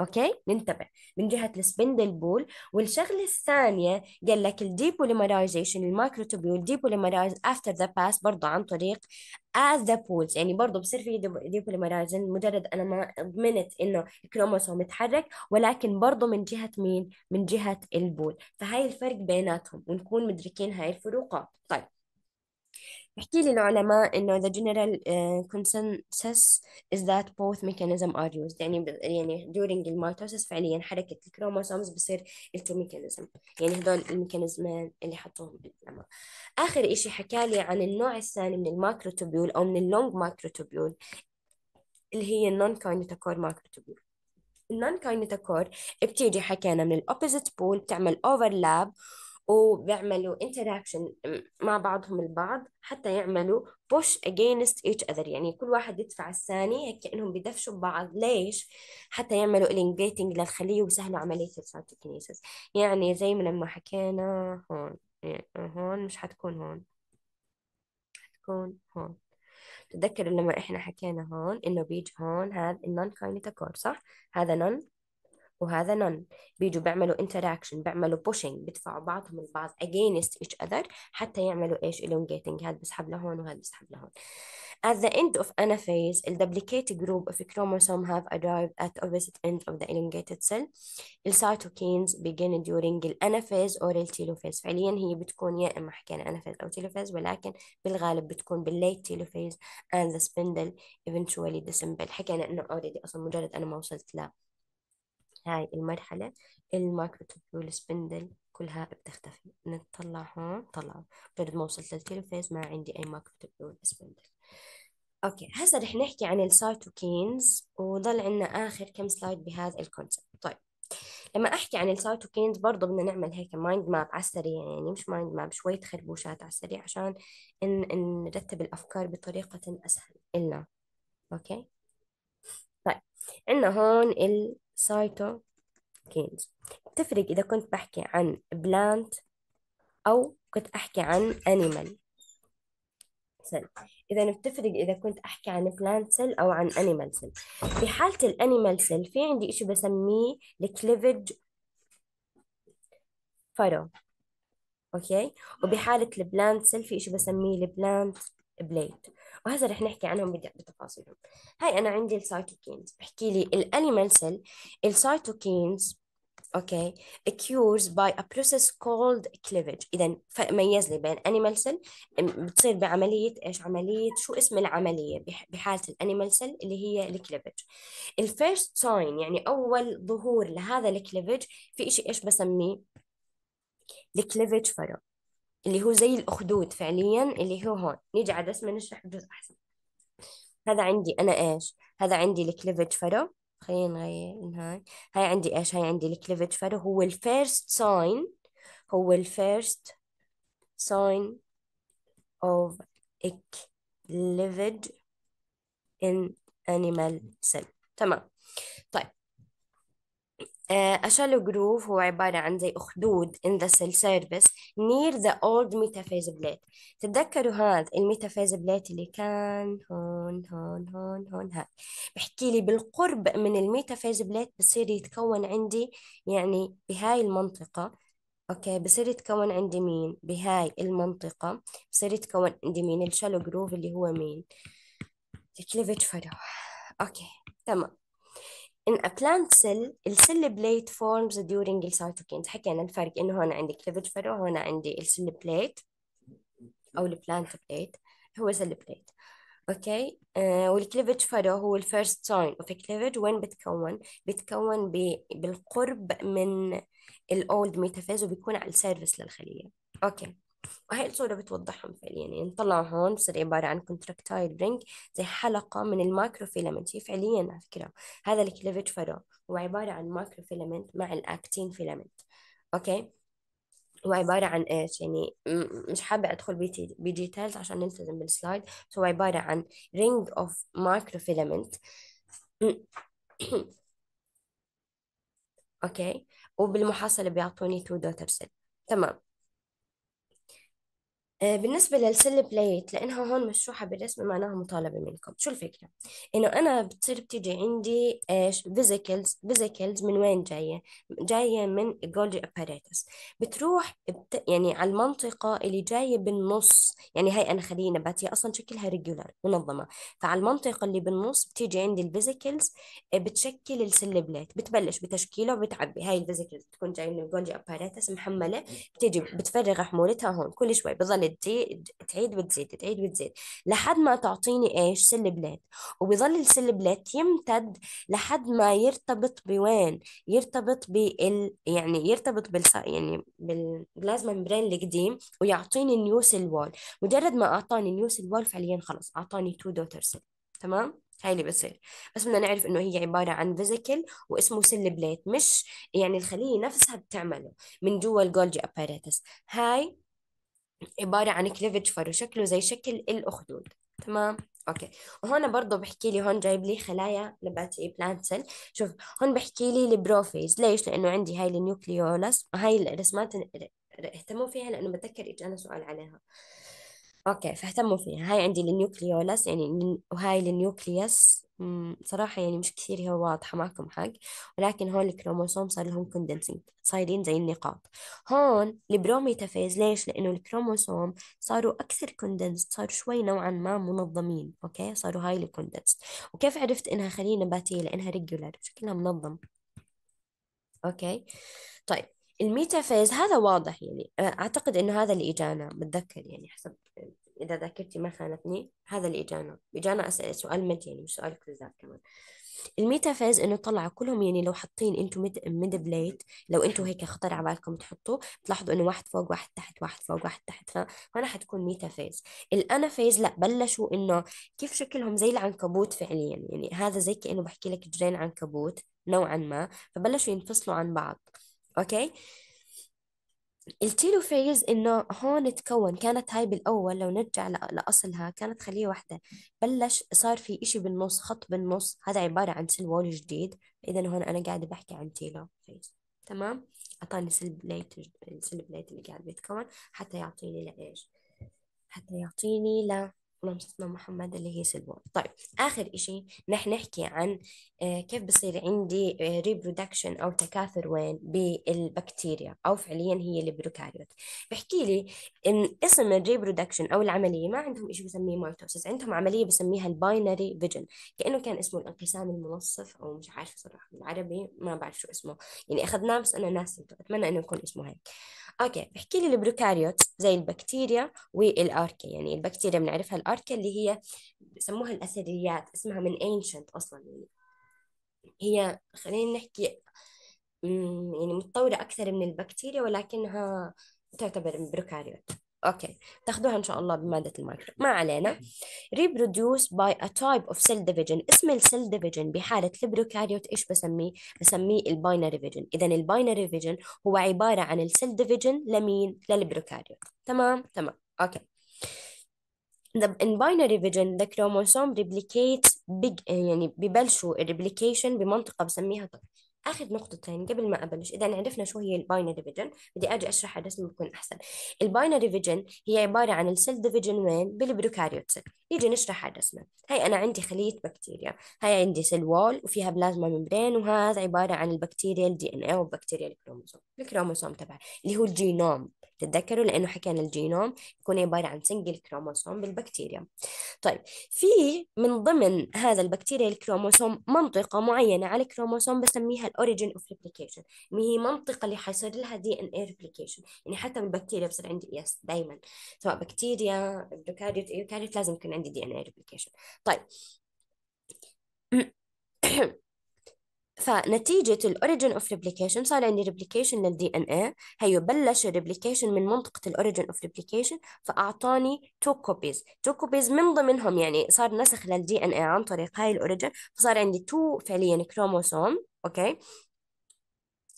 اوكي ننتبه من جهة السبندل بول والشغلة الثانية قال لك الديبوليمرايزيشن المايكروتوبيول ديبوليمرايز افتر ذا باس برضه عن طريق از ذا بولز يعني برضه بصير في ديبوليمرايزن مجرد انا ما ضمنت انه الكروموسوم يتحرك ولكن برضه من جهة مين؟ من جهة البول فهي الفرق بيناتهم ونكون مدركين هاي الفروقات طيب احكي لي العلماء إنه the general uh, consensus is that both mechanism are used يعني يعني during mitosis فعليا حركة الكروموسومز بصير التوميكانيزم يعني هذول الميكانيزمين اللي حطوهم العلماء آخر إشي حكى لي عن النوع الثاني من الماكروتوبيول أو من اللونج ماكروتوبيول اللي هي النون كاينيتوكور ماكروتوبيول النون كاينيتوكور بتيجي حكينا من الأوبوزيت بول بتعمل أوفرلاب وبيعملوا interaction مع بعضهم البعض حتى يعملوا push against each other يعني كل واحد يدفع الثاني هيك كأنهم بدفشوا ببعض ليش؟ حتى يعملوا elongating للخلية ويسهلوا عملية الفاتوكينيسيس يعني زي ما لما حكينا هون يعني هون مش حتكون هون حتكون هون تتذكروا لما احنا حكينا هون انه بيجي هون هذا النون كور صح؟ هذا نون وهذا نون بيجوا بيعملوا interaction بيعملوا pushing بيدفعوا بعضهم البعض against each other حتى يعملوا ايش elongating هذا بسحب لهون وهذا بسحب لهون At the end of anaphase, the duplicate group of chromosome have arrived at opposite end of the elongated cell. the cytokines begin during the anaphase or the telophase فعليا هي بتكون يا إما حكينا anaphase أو telophase ولكن بالغالب بتكون late telophase and the spindle eventually dissemble. حكينا إنه already أصلا مجرد أنا ما وصلت لا هاي المرحلة المايكرو سبندل كلها بتختفي نطلع هون طلعوا مجرد ما وصلت للكيلو فيز ما عندي أي مايكرو سبندل أوكي هسا رح نحكي عن السايتوكينز وضل عنا آخر كم سلايد بهذا الكونسبت طيب لما احكي عن السايتوكينز برضه بدنا نعمل هيك مايند ماب على السريع يعني مش مايند ماب شوية خربوشات على السريع عشان إن نرتب الافكار بطريقة اسهل النا اوكي طيب عندنا هون ال سايتوكينز تفرق إذا كنت بحكي عن بلانت أو كنت أحكي عن أنيمال سيل إذا بتفرق إذا كنت أحكي عن بلانت سيل أو عن أنيمال سيل في حالة الأنيمال سيل في عندي إشي بسميه الكليفج فرو أوكي وبحالة البلانت سيل في إشي بسميه البلانت بليت وهذا رح نحكي عنهم بتفاصيلهم هاي أنا عندي السايتوكينز بحكي لي الأنيمال سيل السايتوكينز اوكي occurs باي ا بروسيس كولد كليفج اذا ميز لي بين انيمال سيل بتصير بعمليه ايش عمليه شو اسم العمليه بحاله الانيمال سيل اللي هي الكليفج الفيرست ساين يعني اول ظهور لهذا الكليفج في شيء ايش بسميه الكليفج فارو اللي هو زي الأخدود فعليا اللي هو هون نيجي على الرسمة نشرح بجزء أحسن هذا عندي أنا إيش هذا عندي الكليفج فرو خلينا نغير هاي هاي عندي إيش هاي عندي الكليفج فرو هو الفيرست ساين هو الفيرست ساين of cleavage in animal cell تمام طيب آه، أشالو Groove هو عبارة عن زي أخدود in the cell surface near the old metaphase plate تتذكروا هذا الميتافيز بليت اللي كان هون هون هون هون هاي بحكي لي بالقرب من الميتافيز بليت بصير يتكون عندي يعني بهاي المنطقة اوكي بصير يتكون عندي مين بهاي المنطقة بصير يتكون عندي مين الشالو جروف اللي هو مين تكلفة فرو اوكي تمام ان a plant cell, السيل بليت فورمز ديورينج السيتوكينز حكينا الفرق إنه هون عندي كليفج فرو هون عندي السيل بليت أو البلانت بليت هو سيل بليت اوكي والكليفج فرو هو الفيرست ساين اوف كليفج وين بتكون بتكون ب... بالقرب من الاولد ميتافيز وبيكون على السيرفس للخليه اوكي okay. وهي الصورة بتوضحهم فعليا يعني نطلع هون بصير عبارة عن كونتراكتايل رينج زي حلقة من المايكرو فيلمنت هي فعليا على فكرة هذا الكليفج فرو هو عبارة عن مايكرو فيلمنت مع الأكتين فيلمنت أوكي هو عبارة عن إيش يعني مش حابة أدخل بديتيلز عشان نلتزم بالسلايد بس هو عبارة عن رينج أوف مايكرو فيلمنت أوكي وبالمحصلة بيعطوني تو دوتر سيل تمام آه، بالنسبة للسل بلايت لأنها هون مشروحة بالرسم معناها مطالبة منكم شو الفكرة؟ إنه أنا بتصير بتيجي عندي فيزيكلز آه، فيزيكلز من وين جاية؟ جاية من جولجي أباريتس بتروح بت... يعني على المنطقة اللي جاية بالنص يعني هاي أنا خلية نباتية أصلا شكلها ريجولار منظمة فعلى المنطقة اللي بالنص بتيجي عندي الفيزيكلز آه، بتشكل السل بلايت بتبلش بتشكيله وبتعبي هاي الفيزيكلز بتكون جاية من جولجي أباريتس محملة بتيجي بتفرغ حمولتها هون كل شوي بضل تعيد وتزيد تعيد وتزيد لحد ما تعطيني ايش بلات وبيظل بلات يمتد لحد ما يرتبط بوين يرتبط بال يعني يرتبط بال يعني بالبلازما مبرين القديم ويعطيني نيو سيل وول مجرد ما اعطاني نيو سيل وول فعليا خلص اعطاني تو دوتر سيل تمام هاي اللي بصير بس بدنا نعرف انه هي عباره عن فيزيكل واسمه سيل بليت مش يعني الخليه نفسها بتعمله من جوا الجولجي اباراتس هاي عبارة عن كليفج فرو شكله زي شكل الأخدود تمام اوكي وهون برضه بحكي لي هون جايب لي خلايا نباتيه بلانت سيل شوف هون بحكي لي البروفيز ليش لانه عندي هاي النيوكليولس هاي الرسمات اهتموا فيها لانه بتذكر اجانا سؤال عليها اوكي فاهتموا فيها هاي عندي النيوكليولس يعني وهاي النيوكليس صراحة يعني مش كثير هي واضحة معكم حق ولكن هون الكروموسوم صار لهم كوندنسينج صايرين زي النقاط هون البروميتافيز ليش؟ لأنه الكروموسوم صاروا أكثر كوندنس صاروا شوي نوعا ما منظمين أوكي صاروا هايلي كوندنس وكيف عرفت إنها خلية نباتية لأنها ريجولار شكلها منظم أوكي طيب الميتافيز هذا واضح يعني أعتقد إنه هذا اللي إجانا متذكر يعني حسب إذا ذاكرتي ما خانتني هذا اللي إجانا إجانا سؤال مت يعني مش سؤال كويزات كمان الميتافيز إنه طلع كلهم يعني لو حاطين أنتم ميد, ميد بليت لو أنتم هيك خطر على بالكم تحطوا بتلاحظوا إنه واحد فوق واحد تحت واحد فوق واحد تحت فهنا حتكون ميتافيز الأنافيز لا بلشوا إنه كيف شكلهم زي العنكبوت فعليا يعني هذا زي كأنه بحكي لك جرين عنكبوت نوعا ما فبلشوا ينفصلوا عن بعض اوكي التيلو فيز انه هون تكون كانت هاي بالاول لو نرجع لاصلها كانت خليه واحده بلش صار في اشي بالنص خط بالنص هذا عباره عن سيل وول جديد اذا هون انا قاعده بحكي عن تيلو فيز تمام اعطاني سيل بليت السيل بليت اللي قاعد بيتكون حتى يعطيني لايش حتى يعطيني ل اللهم صل محمد اللي هي سلبون طيب آخر إشي رح نحكي عن آه، كيف بصير عندي ريبرودكشن آه، أو تكاثر وين بالبكتيريا أو فعليا هي البروكاريوت بحكي لي إن اسم الريبرودكشن أو العملية ما عندهم إشي بسميه مايتوسيس عندهم عملية بسميها الباينري فيجن كأنه كان اسمه الانقسام المنصف أو مش عارفة صراحة بالعربي ما بعرف شو اسمه يعني أخذناه بس أنا ناسيته أتمنى إنه يكون اسمه هيك اوكي بحكي لي البروكاريوت زي البكتيريا والاركيا يعني البكتيريا بنعرفها الاركيا اللي هي بسموها الاثريات اسمها من انشنت اصلا يعني هي خلينا نحكي يعني متطورة أكثر من البكتيريا ولكنها تعتبر بروكاريوت اوكي تاخذوها ان شاء الله بماده المايكرو ما علينا ريبروديوس باي ا تايب اوف سيل ديفيجن اسم السيل ديفيجن بحاله البروكاريوت ايش بسميه بسميه الباينري فيجن اذا الباينري فيجن هو عباره عن السيل ديفيجن لمين للبروكاريوت تمام تمام اوكي The, in binary vision the chromosome replicates big يعني ببلشوا الريبليكيشن بمنطقة بسميها اخر نقطتين قبل ما ابلش اذا عرفنا شو هي الباينري فيجن بدي اجي اشرحها بس يكون احسن الباينري فيجن هي عباره عن السيل ديفيجن وين بالبروكاريوت سيل نيجي نشرحها الرسمه هاي انا عندي خليه بكتيريا هاي عندي سيل وول وفيها بلازما ممبرين وهذا عباره عن البكتيريا الدي ان اي والبكتيريا الكروموسوم الكروموسوم تبع اللي هو الجينوم تتذكروا لأنه حكينا الجينوم يكون عبارة عن سنجل كروموسوم بالبكتيريا طيب في من ضمن هذا البكتيريا الكروموسوم منطقة معينة على الكروموسوم بسميها الأوريجين أوف ريبليكيشن اللي هي منطقة اللي حيصير لها دي إن إيه ريبليكيشن يعني حتى بالبكتيريا بصير عندي يس دايما سواء بكتيريا بروكاريوت إيوكاريوت لازم يكون عندي دي إن إيه ريبليكيشن طيب فنتيجة الأوريجن أوف ريبليكيشن صار عندي ريبليكيشن للدي إن إيه هيو بلش الريبليكيشن من منطقة الأوريجن أوف ريبليكيشن فأعطاني تو كوبيز تو كوبيز من ضمنهم يعني صار نسخ للدي إن إيه عن طريق هاي الأوريجن فصار عندي تو فعليا كروموسوم أوكي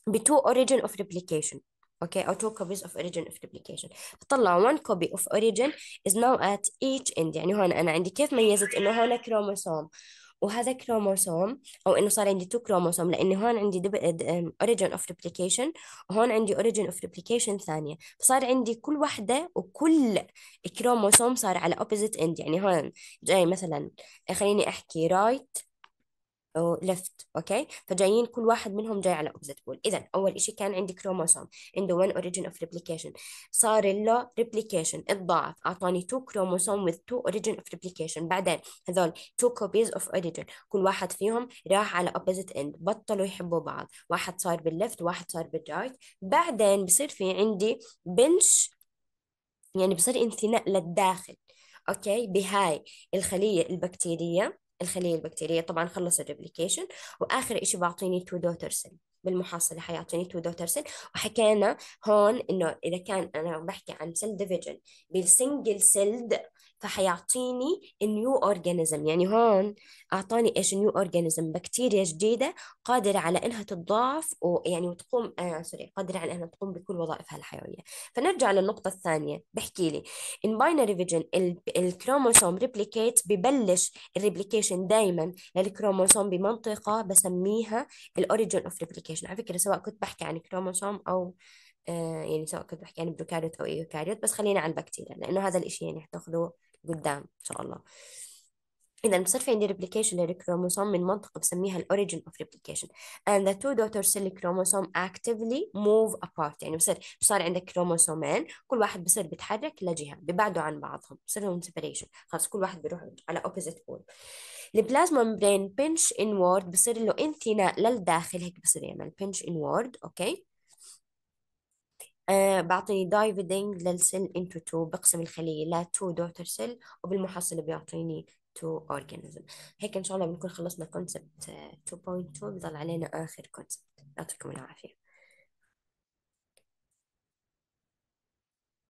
بتو أوريجن أوف ريبليكيشن okay or two copies of origin of duplication فطلع one copy of origin is now أت إيتش إند يعني هون أنا عندي كيف ميزت إنه هون كروموسوم وهذا كروموسوم او انه صار عندي تو كروموسوم لاني هون عندي اوريجن اوف ريبليكيشن وهون عندي اوريجن اوف ريبليكيشن ثانيه فصار عندي كل وحده وكل كروموسوم صار على اوبوزيت اند يعني هون جاي مثلا خليني احكي رايت right ليفت آه، اوكي فجايين كل واحد منهم جاي على اوبزيت بول اذا اول شيء كان عندي كروموسوم عنده وان اوريجين اوف ريبليكيشن صار له ريبليكيشن اتضاعف اعطاني تو كروموسوم وذ تو اوريجين اوف ريبليكيشن بعدين هذول تو كوبيز اوف اوريجين كل واحد فيهم راح على اوبزيت اند بطلوا يحبوا بعض واحد صار بالليفت واحد صار بالرايت بعدين بصير في عندي بنش يعني بصير انثناء للداخل اوكي بهاي الخليه البكتيريه الخلية البكتيرية طبعا خلص الريبليكيشن وآخر إشي بعطيني تو سيل بالمحاصلة حيعطيني تو سيل وحكينا هون إنه إذا كان أنا بحكي عن سيل ديفيجن بالسنجل سيلد فحيعطيني نيو اورجانيزم يعني هون اعطاني ايش نيو اورجانيزم بكتيريا جديده قادره على انها تتضاعف ويعني وتقوم آه سوري قادره على انها تقوم بكل وظائفها الحيويه فنرجع للنقطه الثانيه بحكي لي ان باينري فيجن الكروموسوم ريبليكيت ببلش الريبليكيشن دائما للكروموسوم بمنطقه بسميها الاوريجن اوف ريبليكيشن على فكره سواء كنت بحكي عن كروموسوم او آه، يعني سواء كنت بحكي عن بروكاريوت او ايوكاريوت بس خلينا عن البكتيريا لانه هذا الاشي يعني حتاخذوه قدام ان شاء الله إذا بصير في عندي ريبليكيشن للكروموسوم من منطقة بسميها الاوريجن اوف ريبليكيشن and the two daughter cell chromosome actively move apart يعني بصير صار عندك كروموسومين كل واحد بصير بيتحرك لجهة ببعدوا عن بعضهم بصير لهم سيبريشن خلص كل واحد بيروح على opposite pole البلازما مبرين بنش انورد بصير له انثناء للداخل هيك بصير يعمل بنش انورد أوكي okay. آه بعطيني دايفيدنج للسيل انتو تو بقسم الخلية لا تو دوتر سيل وبالمحصلة بيعطيني تو اورجانيزم هيك ان شاء الله بنكون خلصنا كونسبت 2.2 آه، بضل علينا اخر كونسبت يعطيكم العافية